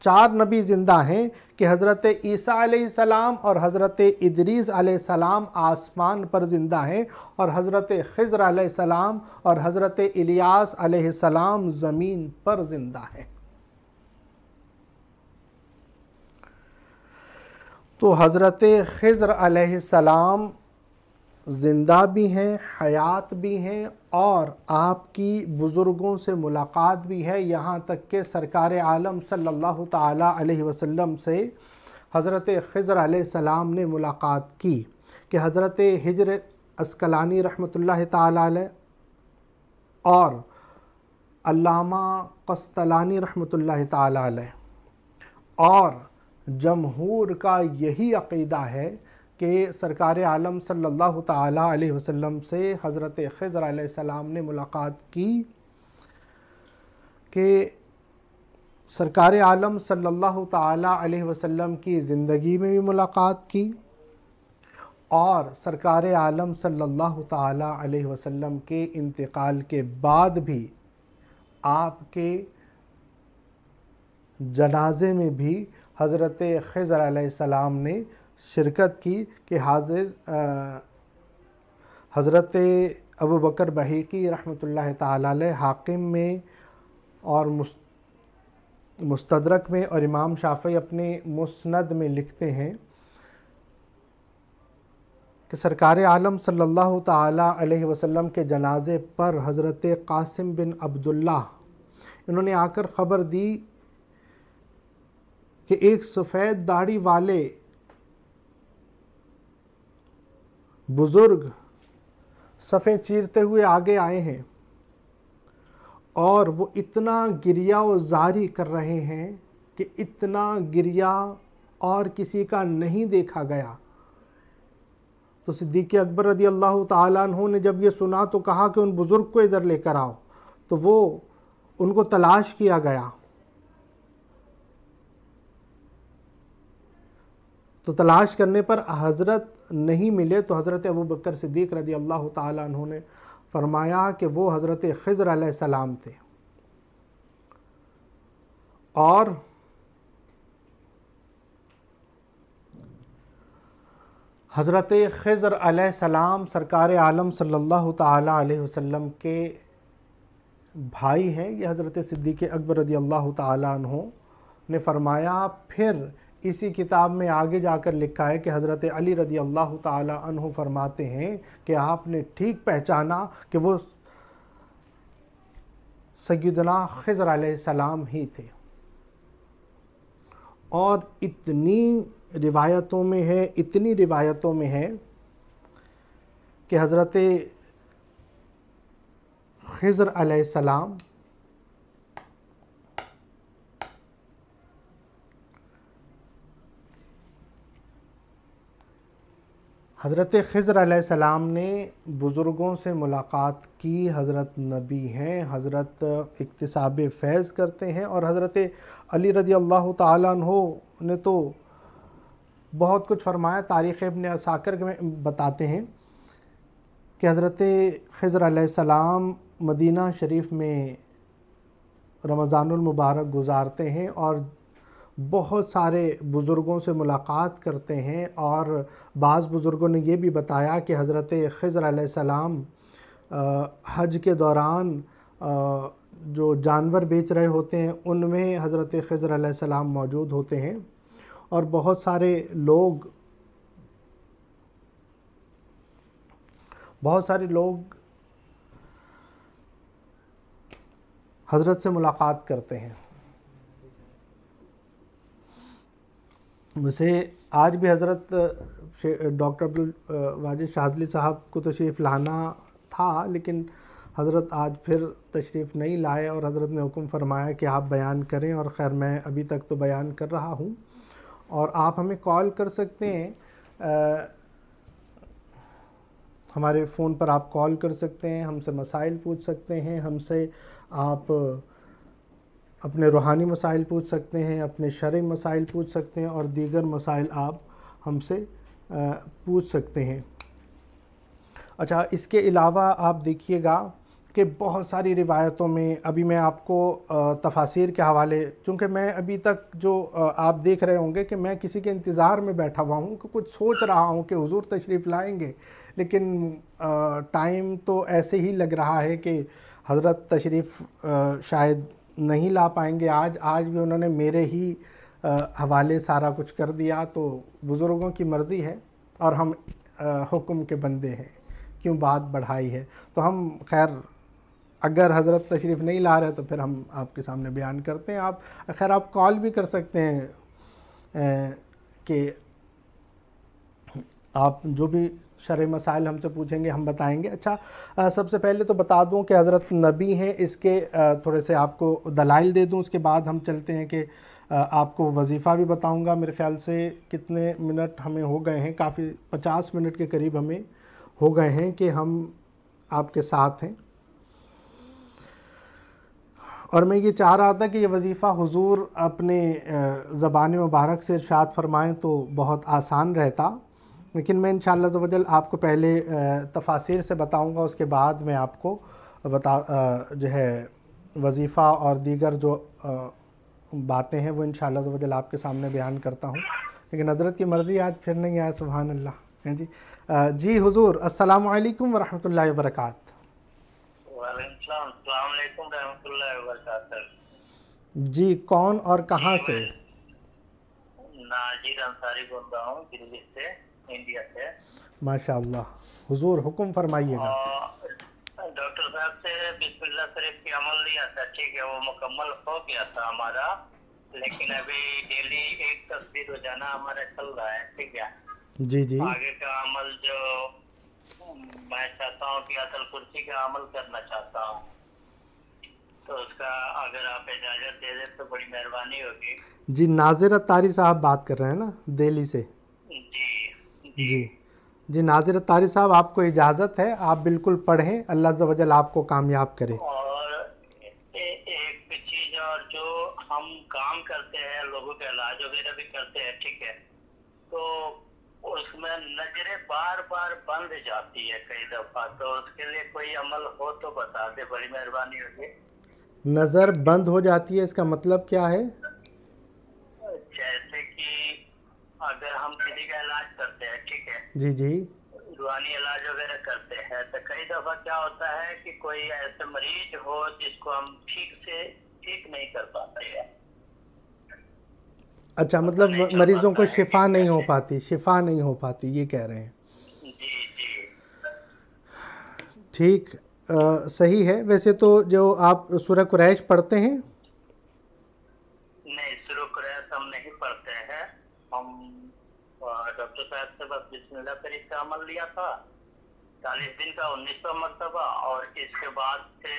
चार नबी ज़िंदा हैं कि हज़रत ईसा सलाम और हज़रत इदरीस सलाम आसमान पर ज़िंदा हैं और हज़रत खज़र सलाम और हज़रत इलियास सलाम ज़मीन पर ज़िंदा हैं तो हज़रत खज़र सलाम ज़िंदा भी हैं हयात भी हैं और आपकी बुज़ुर्गों से मुलाकात भी है यहाँ तक के सरकार आलम सल्लल्लाहु ताला अलैहि वसल्लम से हज़रत ख़ज़र सलाम ने मुलाकात की कि हज़रत हिजर अस्कलानी रहमतुल्लाह ताला और अल्लामा कस्तलानी रहमतुल्लाह ताला और जमहूर का यही अकीदा है कि सरकार आलम सल्लल्लाहु अलैहि वसल्लम से हज़रत ख़ज़र सलाम ने मुलाकात की कि सरकार आलम सल्लल्लाहु अलैहि वसल्लम की ज़िंदगी में भी मुलाकात की और सरकार आलम सल्लल्लाहु अलैहि वसल्लम के इंतकाल के बाद भी आपके जनाजे में भी हज़रत ख़ज़र सलाम ने शिरकत की कि हाजिर हज़रत अबू बकर बहीकी रहमत हाकिम में और मुस्तदरक में और इमाम शाफी अपने मुस्ंद में लिखते हैं कि सरकार आलम सल्लल्लाहु अलैहि वसल्लम के जनाजे पर हज़रत कासिम बिन अब्दुल्ला इन्होंने आकर ख़बर दी कि एक सफ़ेद दाढ़ी वाले बुज़ुर्ग सफ़े चीरते हुए आगे आए हैं और वो इतना गिरिया व जारी कर रहे हैं कि इतना गिरिया और किसी का नहीं देखा गया तो सिद्दीक़ अकबर रदी अल्लाह तहों ने जब ये सुना तो कहा कि उन बुज़ुर्ग को इधर लेकर आओ तो वो उनको तलाश किया गया तो तलाश करने पर हज़रत नहीं मिले तो हज़रत अबू बकर सिद्दीक रदी अल्लाह तहों ने फरमाया कि वो हज़रत खज़र सलाम थे और हज़रत खज़र सलाम सरकार आलम सल्लल्लाहु सल्ला वसल्लम के भाई हैं ये हज़रत सिद्दीक़ अकबर रदी अल्लाह तहों ने फरमाया फिर इसी किताब में आगे जाकर लिखा है कि हज़रत अली रदी अल्लाह तहु फरमाते हैं कि आपने ठीक पहचाना कि वो सयदना खजर सलाम ही थे और इतनी रिवायतों में है इतनी रिवायतों में है कि हज़रत खजर सलाम हज़रत ख़ज़र सलाम ने बुज़ुर्गों से मुलाकात की हज़रत नबी हैं हज़रत इकतसाब फैज़ करते हैं और हज़रत अली रदी अल्लाह तहो ने तो बहुत कुछ फरमाया तारीख़ अपने असाकर में बताते हैं कि हज़रत ख़ज़र सलाम मदीना शरीफ में रमज़ानमबारक गुजारते हैं और बहुत सारे बुज़ुर्गों से मुलाकात करते हैं और बाज़ बुज़ुर्गों ने यह भी बताया कि हज़रत ख़ज़र सलाम हज के दौरान जो जानवर बेच रहे होते हैं उनमें हज़रत ख़ज़र सलाम मौजूद होते हैं और बहुत सारे लोग बहुत सारे लोग हज़रत से मुलाकात करते हैं उसे आज भी हज़रत डॉक्टर अब्दुल वाजिद शाजली साहब को तशरीफ़ लाना था लेकिन हज़रत आज फिर तशरीफ़ नहीं लाए और हज़रत ने हुक्म फरमाया कि आप बयान करें और खैर मैं अभी तक तो बयान कर रहा हूँ और आप हमें कॉल कर सकते हैं आ, हमारे फ़ोन पर आप कॉल कर सकते हैं हमसे मसाइल पूछ सकते हैं हमसे आप अपने रूहानी मसाइल पूछ सकते हैं अपने शर्य मसाइल पूछ सकते हैं और दीगर मसाइल आप हमसे पूछ सकते हैं अच्छा इसके अलावा आप देखिएगा कि बहुत सारी रिवायतों में अभी मैं आपको तफासिर के हवाले चूँकि मैं अभी तक जो आप देख रहे होंगे कि मैं किसी के इंतज़ार में बैठा हुआ हूँ कि कुछ सोच रहा हूँ कि हुजूर तशरीफ़ लाएंगे लेकिन टाइम तो ऐसे ही लग रहा है कि हज़रत तशरीफ़ शायद नहीं ला पाएंगे आज आज भी उन्होंने मेरे ही हवाले सारा कुछ कर दिया तो बुज़ुर्गों की मर्ज़ी है और हम हुक्म के बंदे हैं क्यों बात बढ़ाई है तो हम खैर अगर हज़रत तशरीफ़ नहीं ला रहे तो फिर हम आपके सामने बयान करते हैं आप खैर आप कॉल भी कर सकते हैं कि आप जो भी शर मसाइल हमसे पूछेंगे हम बताएंगे अच्छा आ, सबसे पहले तो बता दूं कि हज़रत नबी हैं इसके आ, थोड़े से आपको दलाइल दे दूं उसके बाद हम चलते हैं कि आपको वजीफ़ा भी बताऊंगा मेरे ख्याल से कितने मिनट हमें हो गए हैं काफ़ी पचास मिनट के करीब हमें हो गए हैं कि हम आपके साथ हैं और मैं ये चाह रहा था कि ये वजीफ़ा हुजूर अपने ज़बान मुबारक से इर्शाद फरमाएं तो बहुत आसान रहता लेकिन मैं इन शाजल आपको पहले तफासिर से बताऊंगा उसके बाद मैं आपको बता जो है वजीफ़ा और दीगर जो बातें हैं वो इन शाजल आपके सामने बयान करता हूँ लेकिन हज़रत की मर्ज़ी आज फिर नहीं आया सुबहान अल्लाह हैं जी जी हुजूर अस्सलाम वालेकुम वरहमतुल्लाहि वबरकात जी कौन और कहाँ से नाजिर अंसारी बोल रहा हूँ दिल्ली से इंडिया से माशा हुजूर हुकुम फरमाइएगा डॉक्टर साहब से बिस्मिल्लाह शरीफ की अमल लिया था ठीक है वो मुकम्मल हो गया था हमारा लेकिन अभी डेली एक तस्वीर हो जाना हमारा चल रहा है ठीक है जी जी आगे का अमल जो मैं चाहता हूँ कि असल कुर्सी का अमल करना चाहता हूँ तो उसका अगर आप इजाज़त दे दे तो बड़ी मेहरबानी होगी जी नाजिर तारी साहब बात कर रहे हैं ना दिल्ली से जी जी जी नाजिर तारी साहब आपको इजाज़त है आप बिल्कुल पढ़ें अल्लाह जवजल आपको कामयाब करे और ए, एक चीज़ और जो हम काम करते हैं लोगों के इलाज वगैरह भी करते हैं ठीक है तो उसमें नजरें बार बार बंद जाती है कई दफ़ा तो उसके लिए कोई अमल हो तो बता दे बड़ी मेहरबानी होगी नज़र बंद हो जाती है इसका मतलब क्या है जैसे कि अगर हम किसी का इलाज करते हैं ठीक है जी जी रूहानी इलाज वगैरह करते हैं तो कई दफा क्या होता है कि कोई ऐसे मरीज हो जिसको हम ठीक से ठीक नहीं कर पाते हैं अच्छा मतलब तो मरीजों को शिफा नहीं हो पाती शिफा नहीं हो पाती ये कह रहे हैं ठीक सही है वैसे तो जो आप सूर्य कुरैश पढ़ते हैं शायद से बस बिस्मिल्लाह शरीफ का अमल लिया था चालीस दिन का उन्नीसवा मरतबा और इसके बाद से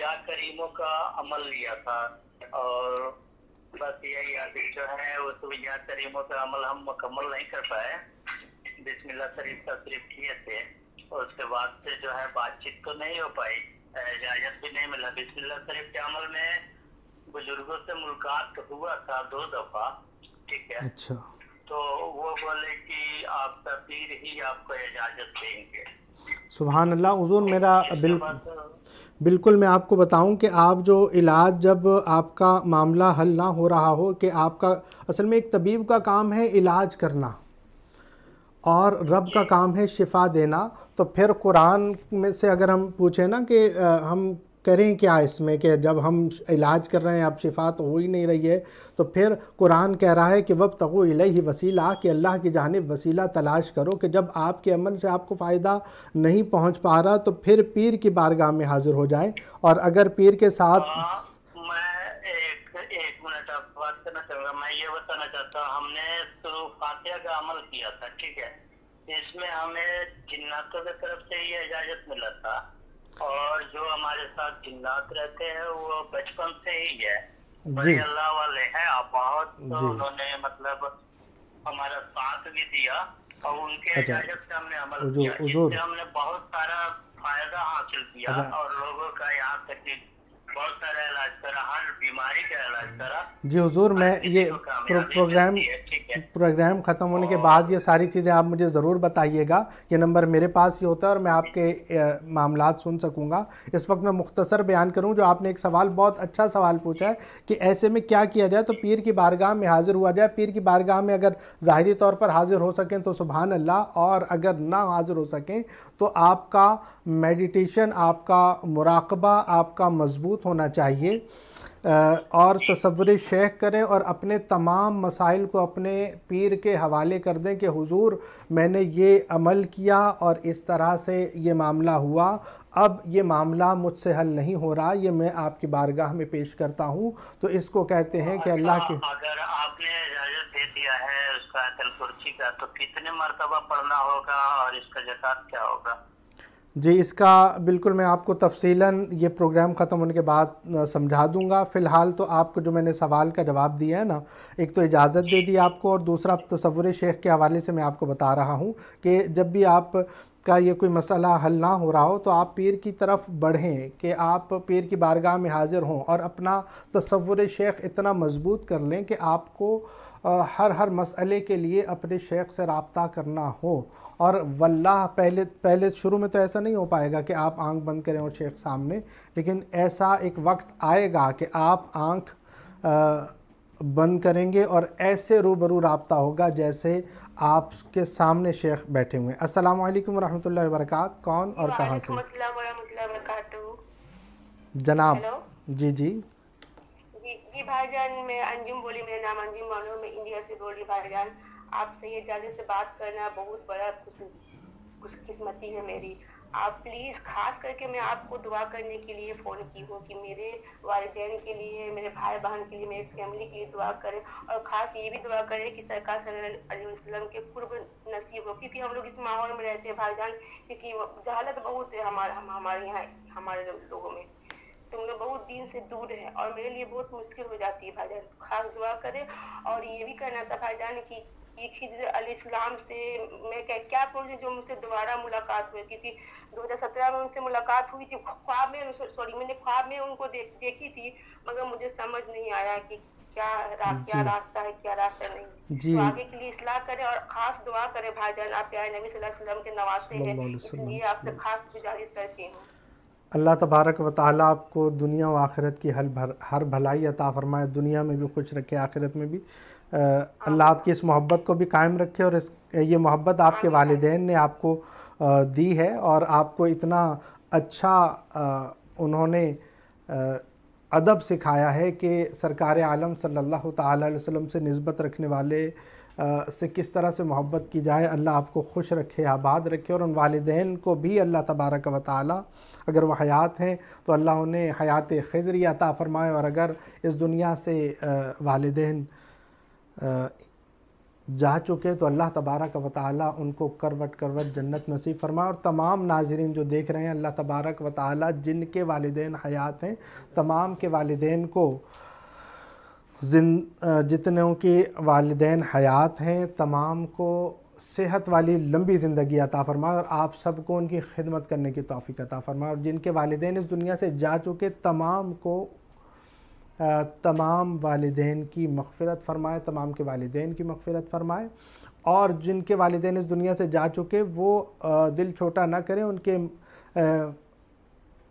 या करीमों का अमल लिया था और बस यही आदि जो है उस या करीमों का अमल हम मुकम्मल नहीं कर पाए बिस्मिल्ला शरीफ का सिर्फ किए थे उसके बाद से जो है बातचीत तो नहीं हो पाई इजाजत भी नहीं मिला बिस्मिल्ला शरीफ के अमल में बुजुर्गों से मुलाकात हुआ था दो दफा ठीक है अच्छा तो वो बोले कि आपका पीर ही आपको इजाज़त देंगे सुबहान अल्लाह हजूर मेरा बिल्कुल बिल्कुल मैं आपको बताऊं कि आप जो इलाज जब आपका मामला हल ना हो रहा हो कि आपका असल में एक तबीब का काम है इलाज करना और रब का काम है शिफा देना तो फिर कुरान में से अगर हम पूछें ना कि हम करें क्या इसमें कि जब हम इलाज कर रहे हैं अब शिफा तो हो ही नहीं रही है तो फिर कुरान कह रहा है कि वब तक ही वसीला कि अल्लाह की जानब वसीला तलाश करो कि जब आपके अमल से आपको फ़ायदा नहीं पहुंच पा रहा तो फिर पीर की बारगाह में हाज़िर हो जाए और अगर पीर के साथ आ, हाँ, मैं एक, एक मिनट बात करना चाहूँगा मैं ये बताना चाहता हूँ हमने तो फातिया का अमल किया था ठीक है इसमें हमें जिन्नातों की तरफ से ये इजाज़त मिला था और जो हमारे साथ जिन्नात रहते हैं वो बचपन से ही है जी अल्लाह वाले हैं बहुत तो उन्होंने मतलब हमारा साथ भी दिया और उनके अच्छा, से हमने अमल किया हमने बहुत सारा फायदा हासिल किया अच्छा। और लोगों का यहाँ तक बहुत सारा इलाज करा हर बीमारी का इलाज करा जी हुजूर मैं ये प्रो, प्रोग्राम प्रोग्राम ख़त्म होने के बाद ये सारी चीज़ें आप मुझे ज़रूर बताइएगा ये नंबर मेरे पास ही होता है और मैं आपके मामला सुन सकूँगा इस वक्त मैं मुख्तसर बयान करूँ जो आपने एक सवाल बहुत अच्छा सवाल पूछा है कि ऐसे में क्या किया जाए तो पीर की बारगाह में हाज़िर हुआ जाए पीर की बारगाह में अगर ज़ाहरी तौर पर हाज़िर हो सकें तो सुबहान अल्लाह और अगर ना हाज़िर हो सकें तो आपका मेडिटेशन आपका मुराकबा आपका मजबूत ताल्लुक़ होना चाहिए और तस्वुर शेख करें और अपने तमाम मसाइल को अपने पीर के हवाले कर दें कि हुजूर मैंने ये अमल किया और इस तरह से ये मामला हुआ अब ये मामला मुझसे हल नहीं हो रहा ये मैं आपकी बारगाह में पेश करता हूँ तो इसको कहते हैं कि अल्लाह के अगर आपने इजाज़त दे दिया है उसका का तो कितने मरतबा पढ़ना होगा और इसका जक़ात क्या होगा जी इसका बिल्कुल मैं आपको तफसीला ये प्रोग्राम ख़त्म होने के बाद समझा दूंगा फ़िलहाल तो आपको जो मैंने सवाल का जवाब दिया है ना एक तो इजाज़त दे दी आपको और दूसरा तस्वुर शेख के हवाले से मैं आपको बता रहा हूँ कि जब भी आप का ये कोई मसला हल ना हो रहा हो तो आप पीर की तरफ बढ़ें कि आप पीर की बारगाह में हाज़िर हों और अपना तस्वुर शेख इतना मज़बूत कर लें कि आपको हर हर मसले के लिए अपने शेख से रबता करना हो और वल्लाह पहले पहले शुरू में तो ऐसा नहीं हो पाएगा कि आप आंख बंद करें और शेख सामने लेकिन ऐसा एक वक्त आएगा कि आप आंख बंद करेंगे और ऐसे रूबरू रबता होगा जैसे आपके सामने शेख बैठे हुए हैं अस्सलाम वालेकुम रहमतुल्लाहि वरकत कौन और कहाँ से जनाब जी जी जी भाईजान मैं अंजुम बोली मेरा नाम अंजुम मानो मैं इंडिया से बोली भाईजान आपसे ये जाने से बात करना बहुत बड़ा खुश खुशकिस्मती है मेरी आप प्लीज़ खास करके मैं आपको दुआ करने के लिए फ़ोन की हूँ कि मेरे वालदेन के लिए मेरे भाई बहन के लिए मेरे फैमिली के लिए दुआ करें और ख़ास ये भी दुआ करें कि सरकार सल्लाम के कुर्ब नसीब हो क्योंकि हम लोग इस माहौल में रहते हैं भाईजान क्योंकि जहालत बहुत है हमारे हम, हमारे यहाँ हमारे लोगों में तुम लोग बहुत दिन से दूर है और मेरे लिए बहुत मुश्किल हो जाती है भाईजान खास दुआ करें और ये भी कहना था भाईजान की ये खिजर अल इस्लाम से मैं क्या क्या बोलूँ जो मुझसे दोबारा मुलाकात हुई क्योंकि सत्रह में उनसे मुलाकात हुई थी ख्वाब में सॉरी मैंने ख्वाब में उनको दे, देखी थी मगर मुझे समझ नहीं आया कि क्या रा, क्या रास्ता है क्या रास्ता नहीं जी। तो आगे के लिए इसलाह करें और खास दुआ करें भाईजान आप प्यारे नबी सल्लल्लाहु अलैहि वसल्लम के नवासे हैं इसलिए आपसे खास गुजारिश करती हूँ अल्लाह तबारक व ताली आपको दुनिया व आखिरत की हल भर हर भलाई अता फ़रमाए दुनिया में भी खुश रखे आखिरत में भी अल्लाह आपकी इस मोहब्बत को भी कायम रखे और इस ये मोहब्बत आपके वालदेन ने आपको दी है और आपको इतना अच्छा उन्होंने अदब सिखाया है कि सरकार आलम सल्लल्लाहु अलैहि वसल्लम से नस्बत रखने वाले से किस तरह से मोहब्बत की जाए अल्लाह आपको खुश रखे आबाद रखे और उन वालदेन को भी अल्लाह तबारक व ताली अगर वह हयात हैं तो अल्लाह उन्हें हयात खजरी अता फ़रमाए और अगर इस दुनिया से वालदे जा चुके तो अल्लाह तबारक व ताली उनको करवट करवट जन्नत नसीब फरमाए और तमाम नाजरन जो देख रहे हैं अल्लाह तबारक व ताली जिनके वालदे हयात हैं तमाम के वालदे को जितने के वालदेन हयात हैं तमाम को सेहत वाली लंबी ज़िंदगी अता फ़रमाए और आप सबको उनकी खिदमत करने की तोफ़ी अता फ़रमाए और जिनके वालदेन इस दुनिया से जा चुके तमाम को तमाम वालदेन की मगफ़रत फरमाए तमाम के वालदेन की मगफ़रत फरमाए और जिनके वालदेन इस दुनिया से जा चुके वो दिल छोटा ना करें उनके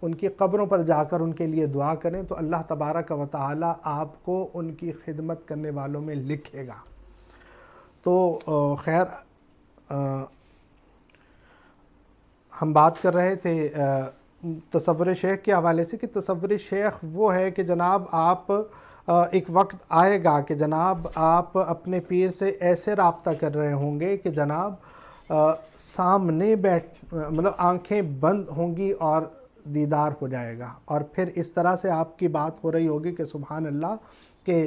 उनकी कब्रों पर जाकर उनके लिए दुआ करें तो अल्लाह तबारा का वाली आपको उनकी खिदमत करने वालों में लिखेगा तो खैर हम बात कर रहे थे तस्वर शेख के हवाले से कि तस्वर शेख वो है कि जनाब आप एक वक्त आएगा कि जनाब आप अपने पीर से ऐसे रबता कर रहे होंगे कि जनाब आ, सामने बैठ मतलब आंखें बंद होंगी और दीदार हो जाएगा और फिर इस तरह से आपकी बात हो रही होगी कि सुबहान अल्लाह के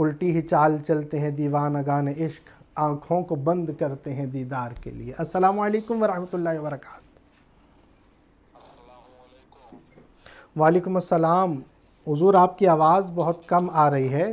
उल्टी ही चाल चलते हैं दीवान गान इश्क आँखों को बंद करते हैं दीदार के लिए असल वालेकुम वरक वालेकुम असलम हज़ूर आपकी आवाज़ बहुत कम आ रही है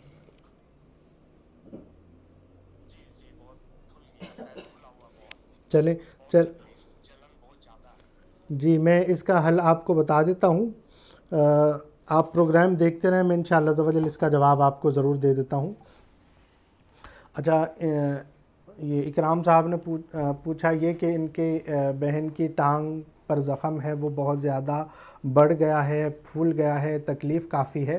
चलें चल जी मैं इसका हल आपको बता देता हूँ आप प्रोग्राम देखते रहें मैं इन शाजल इसका जवाब आपको ज़रूर दे देता हूँ अच्छा ये इकराम साहब ने पूछा ये कि इनके बहन की टांग पर ज़ख़म है वो बहुत ज़्यादा बढ़ गया है फूल गया है तकलीफ़ काफ़ी है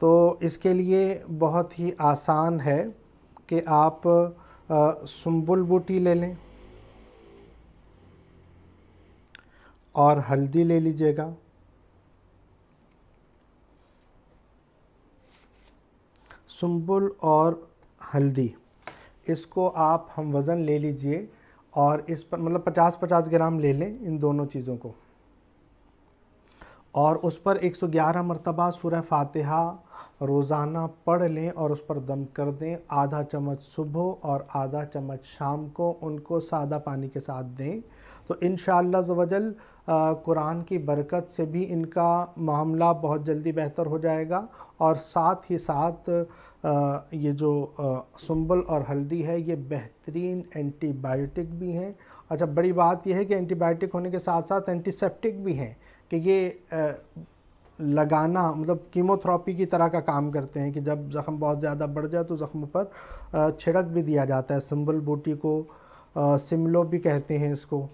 तो इसके लिए बहुत ही आसान है कि आप सुम्बुल बूटी ले लें और हल्दी ले लीजिएगा सुम्बुल और हल्दी इसको आप हम वज़न ले लीजिए और इस पर मतलब पचास पचास ग्राम ले लें इन दोनों चीज़ों को और उस पर 111 मरतबा सूर्य फातिहा रोज़ाना पढ़ लें और उस पर दम कर दें आधा चम्मच सुबह और आधा चम्मच शाम को उनको सादा पानी के साथ दें तो इन शजल कुरान की बरकत से भी इनका मामला बहुत जल्दी बेहतर हो जाएगा और साथ ही साथ आ, ये जो सुंबल और हल्दी है ये बेहतरीन एंटीबायोटिक भी हैं अच्छा बड़ी बात यह है कि एंटीबायोटिक होने के साथ साथ एंटीसेप्टिक भी हैं कि ये आ, लगाना मतलब कीमोथेरापी की तरह का काम करते हैं कि जब ज़ख़म बहुत ज़्यादा बढ़ जाए तो ज़ख्म पर छिड़क भी दिया जाता है सिम्बल बूटी को सिमलो भी कहते हैं इसको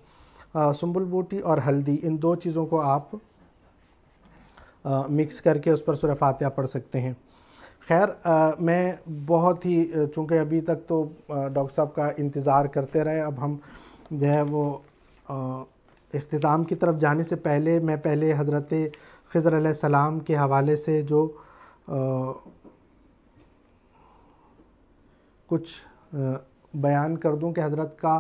सिम्बल बूटी और हल्दी इन दो चीज़ों को आप आ, मिक्स करके उस पर सुरह फातह पढ़ सकते हैं खैर मैं बहुत ही चूँकि अभी तक तो डॉक्टर साहब का इंतज़ार करते रहे अब हम जो है वो अख्ताम की तरफ जाने से पहले मैं पहले हज़रत खज़र सलाम के हवाले से जो आ, कुछ आ, बयान कर दूं कि हज़रत का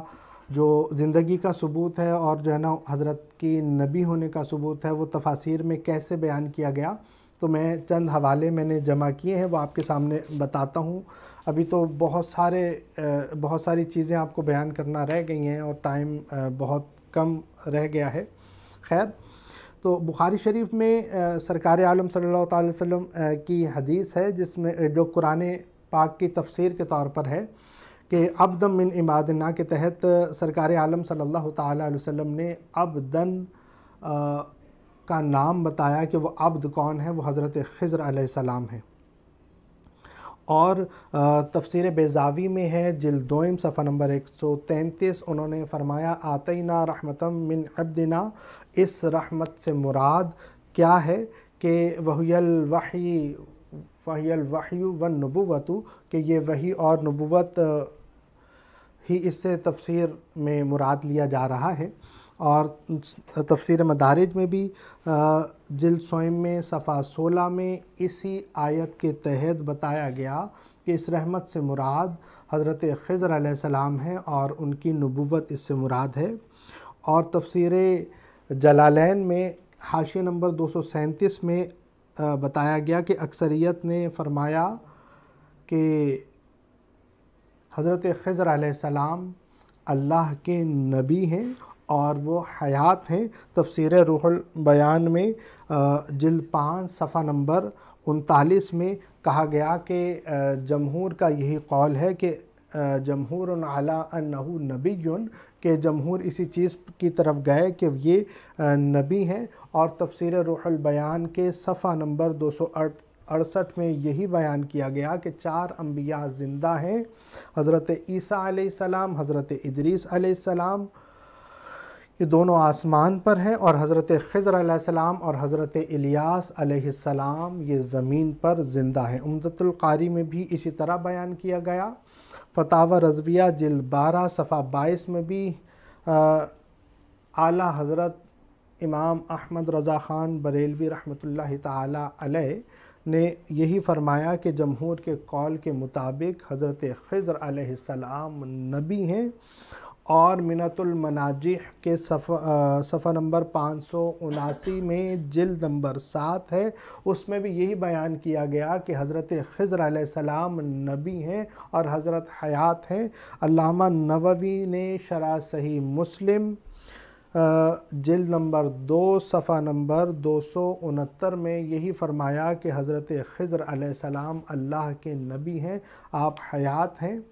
जो ज़िंदगी का सबूत है और जो है ना हज़रत की नबी होने का सबूत है वो तफासिर में कैसे बयान किया गया तो मैं चंद हवाले मैंने जमा किए हैं वो आपके सामने बताता हूँ अभी तो बहुत सारे बहुत सारी चीज़ें आपको बयान करना रह गई हैं और टाइम बहुत कम रह गया है खैर तो बुखारी शरीफ में सरकार आलम सल्लल्लाहु अलैहि वसल्लम की हदीस है जिसमें जो कुरान पाक की तफसीर के तौर पर है कि अबदम मिन इमादना के तहत सरकार आलम सल्लल्लाहु अलैहि वसल्लम ने अबदन का नाम बताया कि वो अब्द कौन है वो हज़रत खज़र सलाम है और तफसर बेजावी में है जिलदोम सफ़ा नंबर एक सौ तैंतीस उन्होंने फ़रमाया आतना रहमतम मिन अब्दना इस रहमत से मुराद क्या है कि वहील वही वहील वही व नबूवतु कि ये वही और नबूवत ही इससे तफसर में मुराद लिया जा रहा है और तफसर मदारज में भी जल सोम में सफ़ा सोलह में इसी आयत के तहत बताया गया कि इस रहमत से मुराद हज़रत ख़ज़र सलाम है और उनकी नबूत इससे मुराद है और तफसर जलालैन में हाशिए नंबर दो सौ सैंतीस में बताया गया कि अक्सरियत ने फरमाया कि हज़रत ख़ज़र आसमाम अल्लाह के नबी हैं और वो हयात हैं तफसर रूहल बयान में जल्द पाँच सफ़ा नंबर उनतालीस में कहा गया कि जमहूर का यही कौल है कि जमहूर अला नबी के जमहूर इसी चीज़ की तरफ गए कि ये नबी हैं और तफसर रूहल बयान के सफ़ा नंबर दो सौ अड़सठ में यही बयान किया गया कि चार अम्बिया ज़िंदा हैं हज़रत ईसा सलाम हज़रत इदरीस सलाम ये दोनों आसमान पर हैं और हज़रत ख़ज़र सलाम और हज़रत इलियास ये ज़मीन पर ज़िंदा हैं उमदतुल्कारी में भी इसी तरह बयान किया गया फतावा रजविया जल्द बारह सफ़ा बाईस में भी आला हज़रत इमाम अहमद रज़ा ख़ान बरेलवी रहमतुल्लाह ताला ने यही फरमाया कि जमहूर के कौल के मुताबिक हज़रत ख़ज़र सलाम नबी हैं और मिनतुल मनाजिह के सफ़ा सफ़ा नंबर पाँच सौ उनासी में जिल्द नंबर सात है उसमें भी यही बयान किया गया कि हज़रत ख़ज़र सलाम नबी हैं और हज़रत हयात हैं अल्लामा नववी ने शरा सही मुस्लिम जिल्द नंबर दो सफ़ा नंबर दो सौ उनहत्तर में यही फरमाया कि हज़रत ख़ज़र सलाम अल्लाह के नबी हैं आप हयात हैं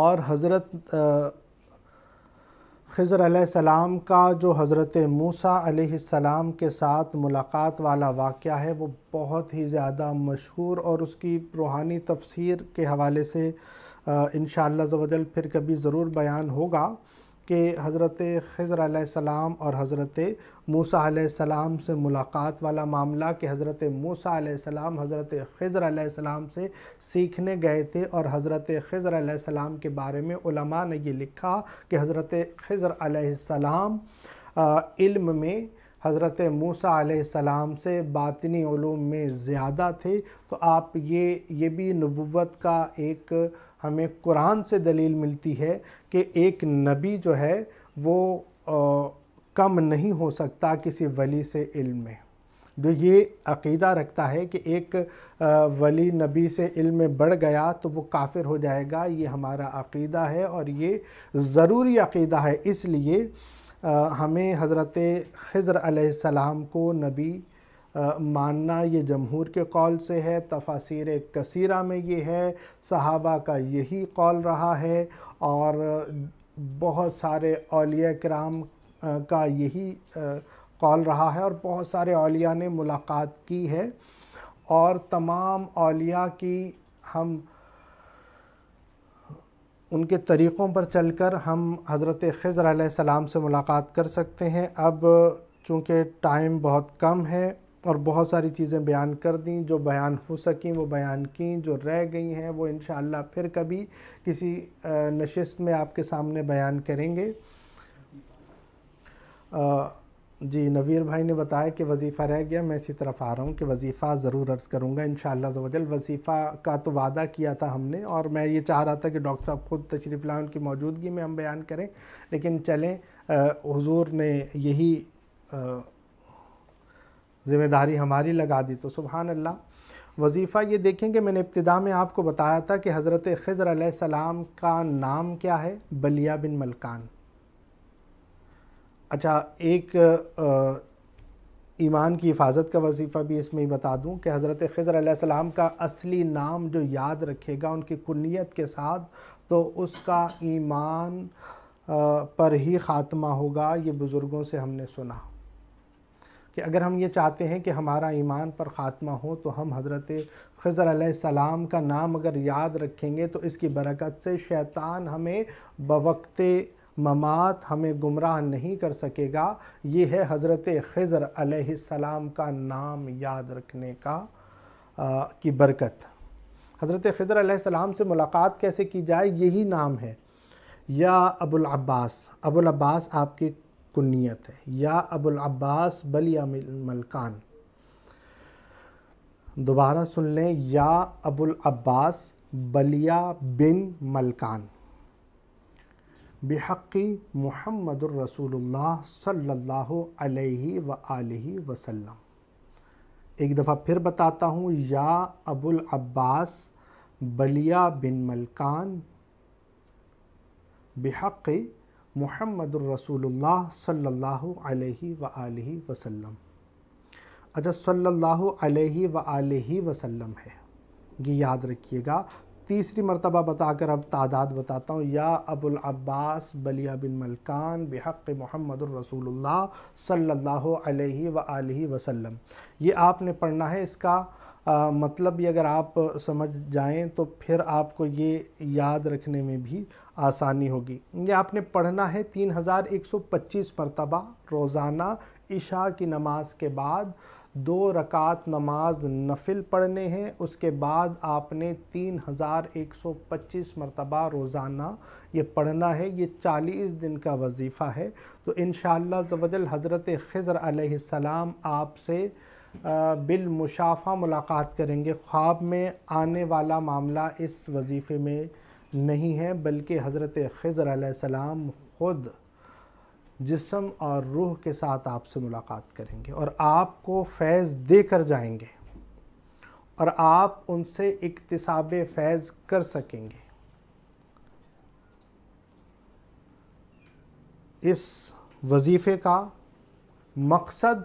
और हज़रत ख़ज़र सलाम का जो हज़रत मूसा सलाम के साथ मुलाकात वाला वाक़ है वो बहुत ही ज़्यादा मशहूर और उसकी रूहानी तफसीर के हवाले से इन शजल फिर कभी ज़रूर बयान होगा कि हज़रत ख़ज़र सलाम और हज़रत मूसा सलाम से मुलाकात वाला मामला कि हज़रत मूसा सलाम हज़रत ख़ज़र सलाम से सीखने गए थे और हज़रत ख़ज़र सलाम के बारे में उलमा ने ये लिखा कि हज़रत ख़ज़र सलाम इल्म में हज़रत मूसा सलाम से बातनी में ज़्यादा थे तो आप ये ये भी नबूत का एक हमें कुरान से दलील मिलती है कि एक नबी जो है वो आ, कम नहीं हो सकता किसी वली से इल्म में जो ये अकीदा रखता है कि एक वली नबी से इल्म में बढ़ गया तो वो काफिर हो जाएगा ये हमारा अकीदा है और ये ज़रूरी अकीदा है इसलिए हमें हज़रत ख़ज़र सलाम को नबी मानना ये जमहूर के कौल से है तफासिर कसीरा में ये है सहाबा का यही कॉल रहा है और बहुत सारे अलिया कराम का यही कॉल रहा है और बहुत सारे अलिया ने मुलाकात की है और तमाम अलिया की हम उनके तरीक़ों पर चलकर हम हज़रत ख़ज़र सलाम से मुलाकात कर सकते हैं अब चूँकि टाइम बहुत कम है और बहुत सारी चीज़ें बयान कर दी जो बयान हो सकें वो बयान की जो रह गई हैं वो इन फिर कभी किसी नशस्त में आपके सामने बयान करेंगे जी नवीर भाई ने बताया कि वजीफ़ा रह गया मैं इसी तरफ आ रहा हूँ कि वजीफ़ा ज़रूर अर्ज़ करूँगा इन शजल वजीफ़ा का तो वादा किया था हमने और मैं ये चाह रहा था कि डॉक्टर साहब ख़ुद तशरीफ़ लाएँ उनकी मौजूदगी में हम बयान करें लेकिन चलें हजूर ने यही आ, ज़िम्मेदारी हमारी लगा दी तो सुबहान अल्लाह वजीफ़ा ये देखें कि मैंने इब्तदा में आपको बताया था कि हज़रत ख़ज़र सलाम का नाम क्या है बलिया बिन मलकान अच्छा एक ईमान की हिफाजत का वजीफ़ा भी इसमें ही बता दूं कि हज़रत ख़ज़र सलाम का असली नाम जो याद रखेगा उनकी कुनीत के साथ तो उसका ईमान पर ही ख़ात्मा होगा ये बुज़ुर्गों से हमने सुना कि अगर हम ये चाहते हैं कि हमारा ईमान पर ख़ात्मा हो तो हम हज़रत ख़ज़र सलाम का नाम अगर याद रखेंगे तो इसकी बरकत से शैतान हमें बवक्त ममात हमें गुमराह नहीं कर सकेगा ये है हज़रत ख़ज़र सलाम का नाम याद रखने का आ, की बरकत हज़रत ख़ज़र सलाम से मुलाकात कैसे की जाए यही नाम है या अबुल अब्बास अबुल अब्बास आपके कुन्नीत है या अबुल अब्बास बल या मलकान दोबारा सुन लें या अबुल अब्बास बलिया बिन मलकान बेहक़ी मोहम्मद रसूलुल्लाह सल्लल्लाहु अलैहि व आलिहि वसल्लम एक दफ़ा फिर बताता हूँ या अबुल अब्बास बलिया बिन मलकान बेहक़ी मोहम्मद रसूलुल्लाह सल्लल्लाहु अलैहि व आलिहि वसल्लम अच्छा सल्लल्लाहु अलैहि व आलिहि वसल्लम है ये याद रखिएगा तीसरी मरतबा बताकर अब तादाद बताता हूँ या अबुल अब्बास बलिया बिन मलकान बेहक मोहम्मद रसूलुल्लाह सल्लल्लाहु अलैहि व आलिहि वसल्लम ये आपने पढ़ना है इसका आ, मतलब ये अगर आप समझ जाएं तो फिर आपको ये याद रखने में भी आसानी होगी ये आपने पढ़ना है 3125 मरतबा रोज़ाना इशा की नमाज के बाद दो रकात नमाज नफिल पढ़ने हैं उसके बाद आपने 3125 मरतबा रोज़ाना ये पढ़ना है ये 40 दिन का वजीफ़ा है तो इन शजल हज़रत ख़ज़र आसमाम आपसे बिलमुशाफा मुलाकात करेंगे ख्वाब में आने वाला मामला इस वजीफ़े में नहीं है बल्कि हज़रत खज़र सलाम ख़ुद जिसम और रूह के साथ आपसे मुलाकात करेंगे और आपको फैज़ दे कर जाएंगे और आप उनसे इकतसाब फैज़ कर सकेंगे इस वजीफ़े का मकसद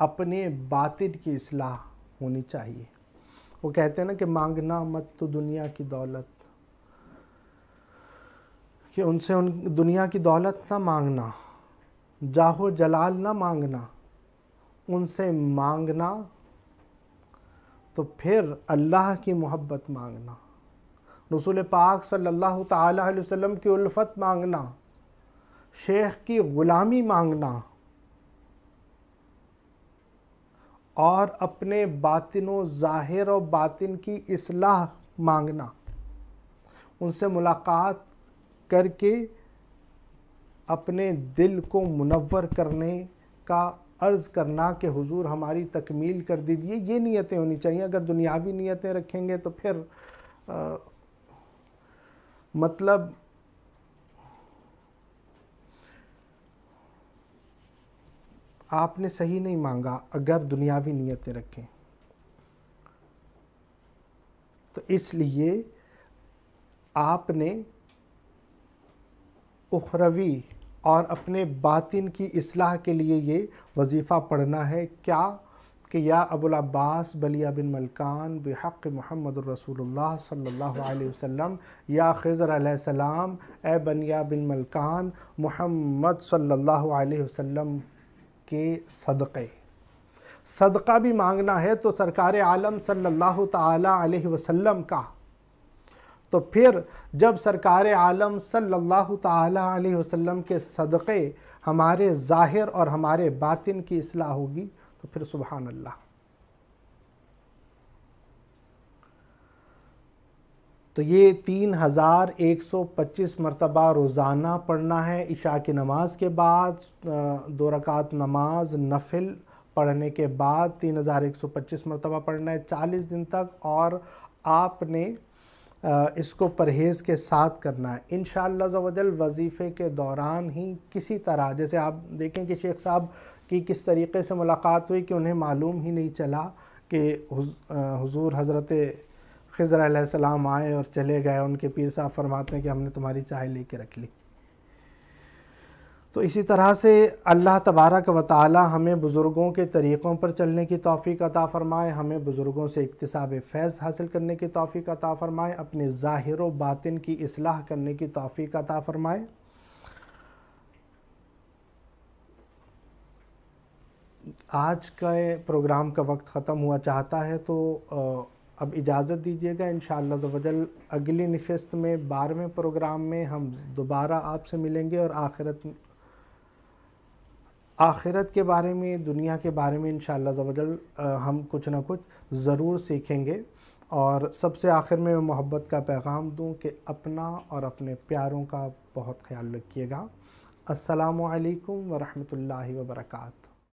अपने बातिन की असलाह होनी चाहिए वो कहते हैं ना कि मांगना मत तो दुनिया की दौलत कि उनसे उन दुनिया की दौलत ना मांगना जाहो जलाल ना मांगना उनसे मांगना तो फिर अल्लाह की मोहब्बत मांगना रसूल पाक सल्लल्लाहु अलैहि वसल्लम की उल्फ़त मांगना शेख की ग़ुलामी मांगना और अपने बातिन ज़ाहिर और बातिन की असलाह मांगना उनसे मुलाकात करके अपने दिल को मुनवर करने का अर्ज़ करना कि हुजूर हमारी तकमील कर दीजिए ये नीयतें होनी चाहिए अगर दुनियावी नीयतें रखेंगे तो फिर आ, मतलब आपने सही नहीं मांगा अगर दुनियावी नियतें रखें तो इसलिए आपने उखरवी और अपने बातिन की असलाह के लिए ये वजीफ़ा पढ़ना है क्या कि या अबुल अब्बास बलिया बिन मलकान बेहक मोहम्मद रसूलुल्लाह सल्लल्लाहु अलैहि वसल्लम या खज़र सलाम ए बनिया बिन मलकान मोहम्मद सल्लल्लाहु अलैहि वसल्लम के सदक़े सदका भी मांगना है तो सरकार आलम सल्लल्लाहु ताला अलैहि वसल्लम का तो फिर जब सरकार आलम सल्लल्लाहु ताला अलैहि वसल्लम के सदक़े हमारे ज़ाहिर और हमारे बातिन की असलाह होगी तो फिर सुबहान अल्लाह तो ये तीन हज़ार एक सौ पच्चीस मरतबा रोज़ाना पढ़ना है इशा की नमाज के बाद दो रकात नमाज नफिल पढ़ने के बाद तीन हज़ार एक सौ पच्चीस मरतबा पढ़ना है चालीस दिन तक और आपने इसको परहेज़ के साथ करना है इन शजल वजीफ़े के दौरान ही किसी तरह जैसे आप देखें कि शेख साहब की किस तरीके से मुलाकात हुई कि उन्हें मालूम ही नहीं चला कि हुजूर हज़रत खज़र आसमाम आए और चले गए उनके पीर साहब फरमाते हैं कि हमने तुम्हारी चाय ले कर रख ली तो इसी तरह से अल्लाह तबारक व ताली हमें बुज़ुर्गों के तरीक़ों पर चलने की तोफ़ी अता फ़रमाए हमें बुज़ुर्गों से इकतसाब फैज़ हासिल करने की तोफ़ी अता फ़रमाए अपने ज़ाहिर बातिन की असलाह करने की तोफ़ी अता फ़रमाए आज का प्रोग्राम का वक्त ख़त्म हुआ चाहता है तो अब इजाज़त दीजिएगा इन शजल अगली नशस्त में बारहवें प्रोग्राम में हम दोबारा आपसे मिलेंगे और आखिरत आखिरत के बारे में दुनिया के बारे में इन शजल हम कुछ ना कुछ ज़रूर सीखेंगे और सबसे आखिर में मैं मोहब्बत का पैगाम दूं कि अपना और अपने प्यारों का बहुत ख्याल रखिएगा असलकम वरहमल वर्का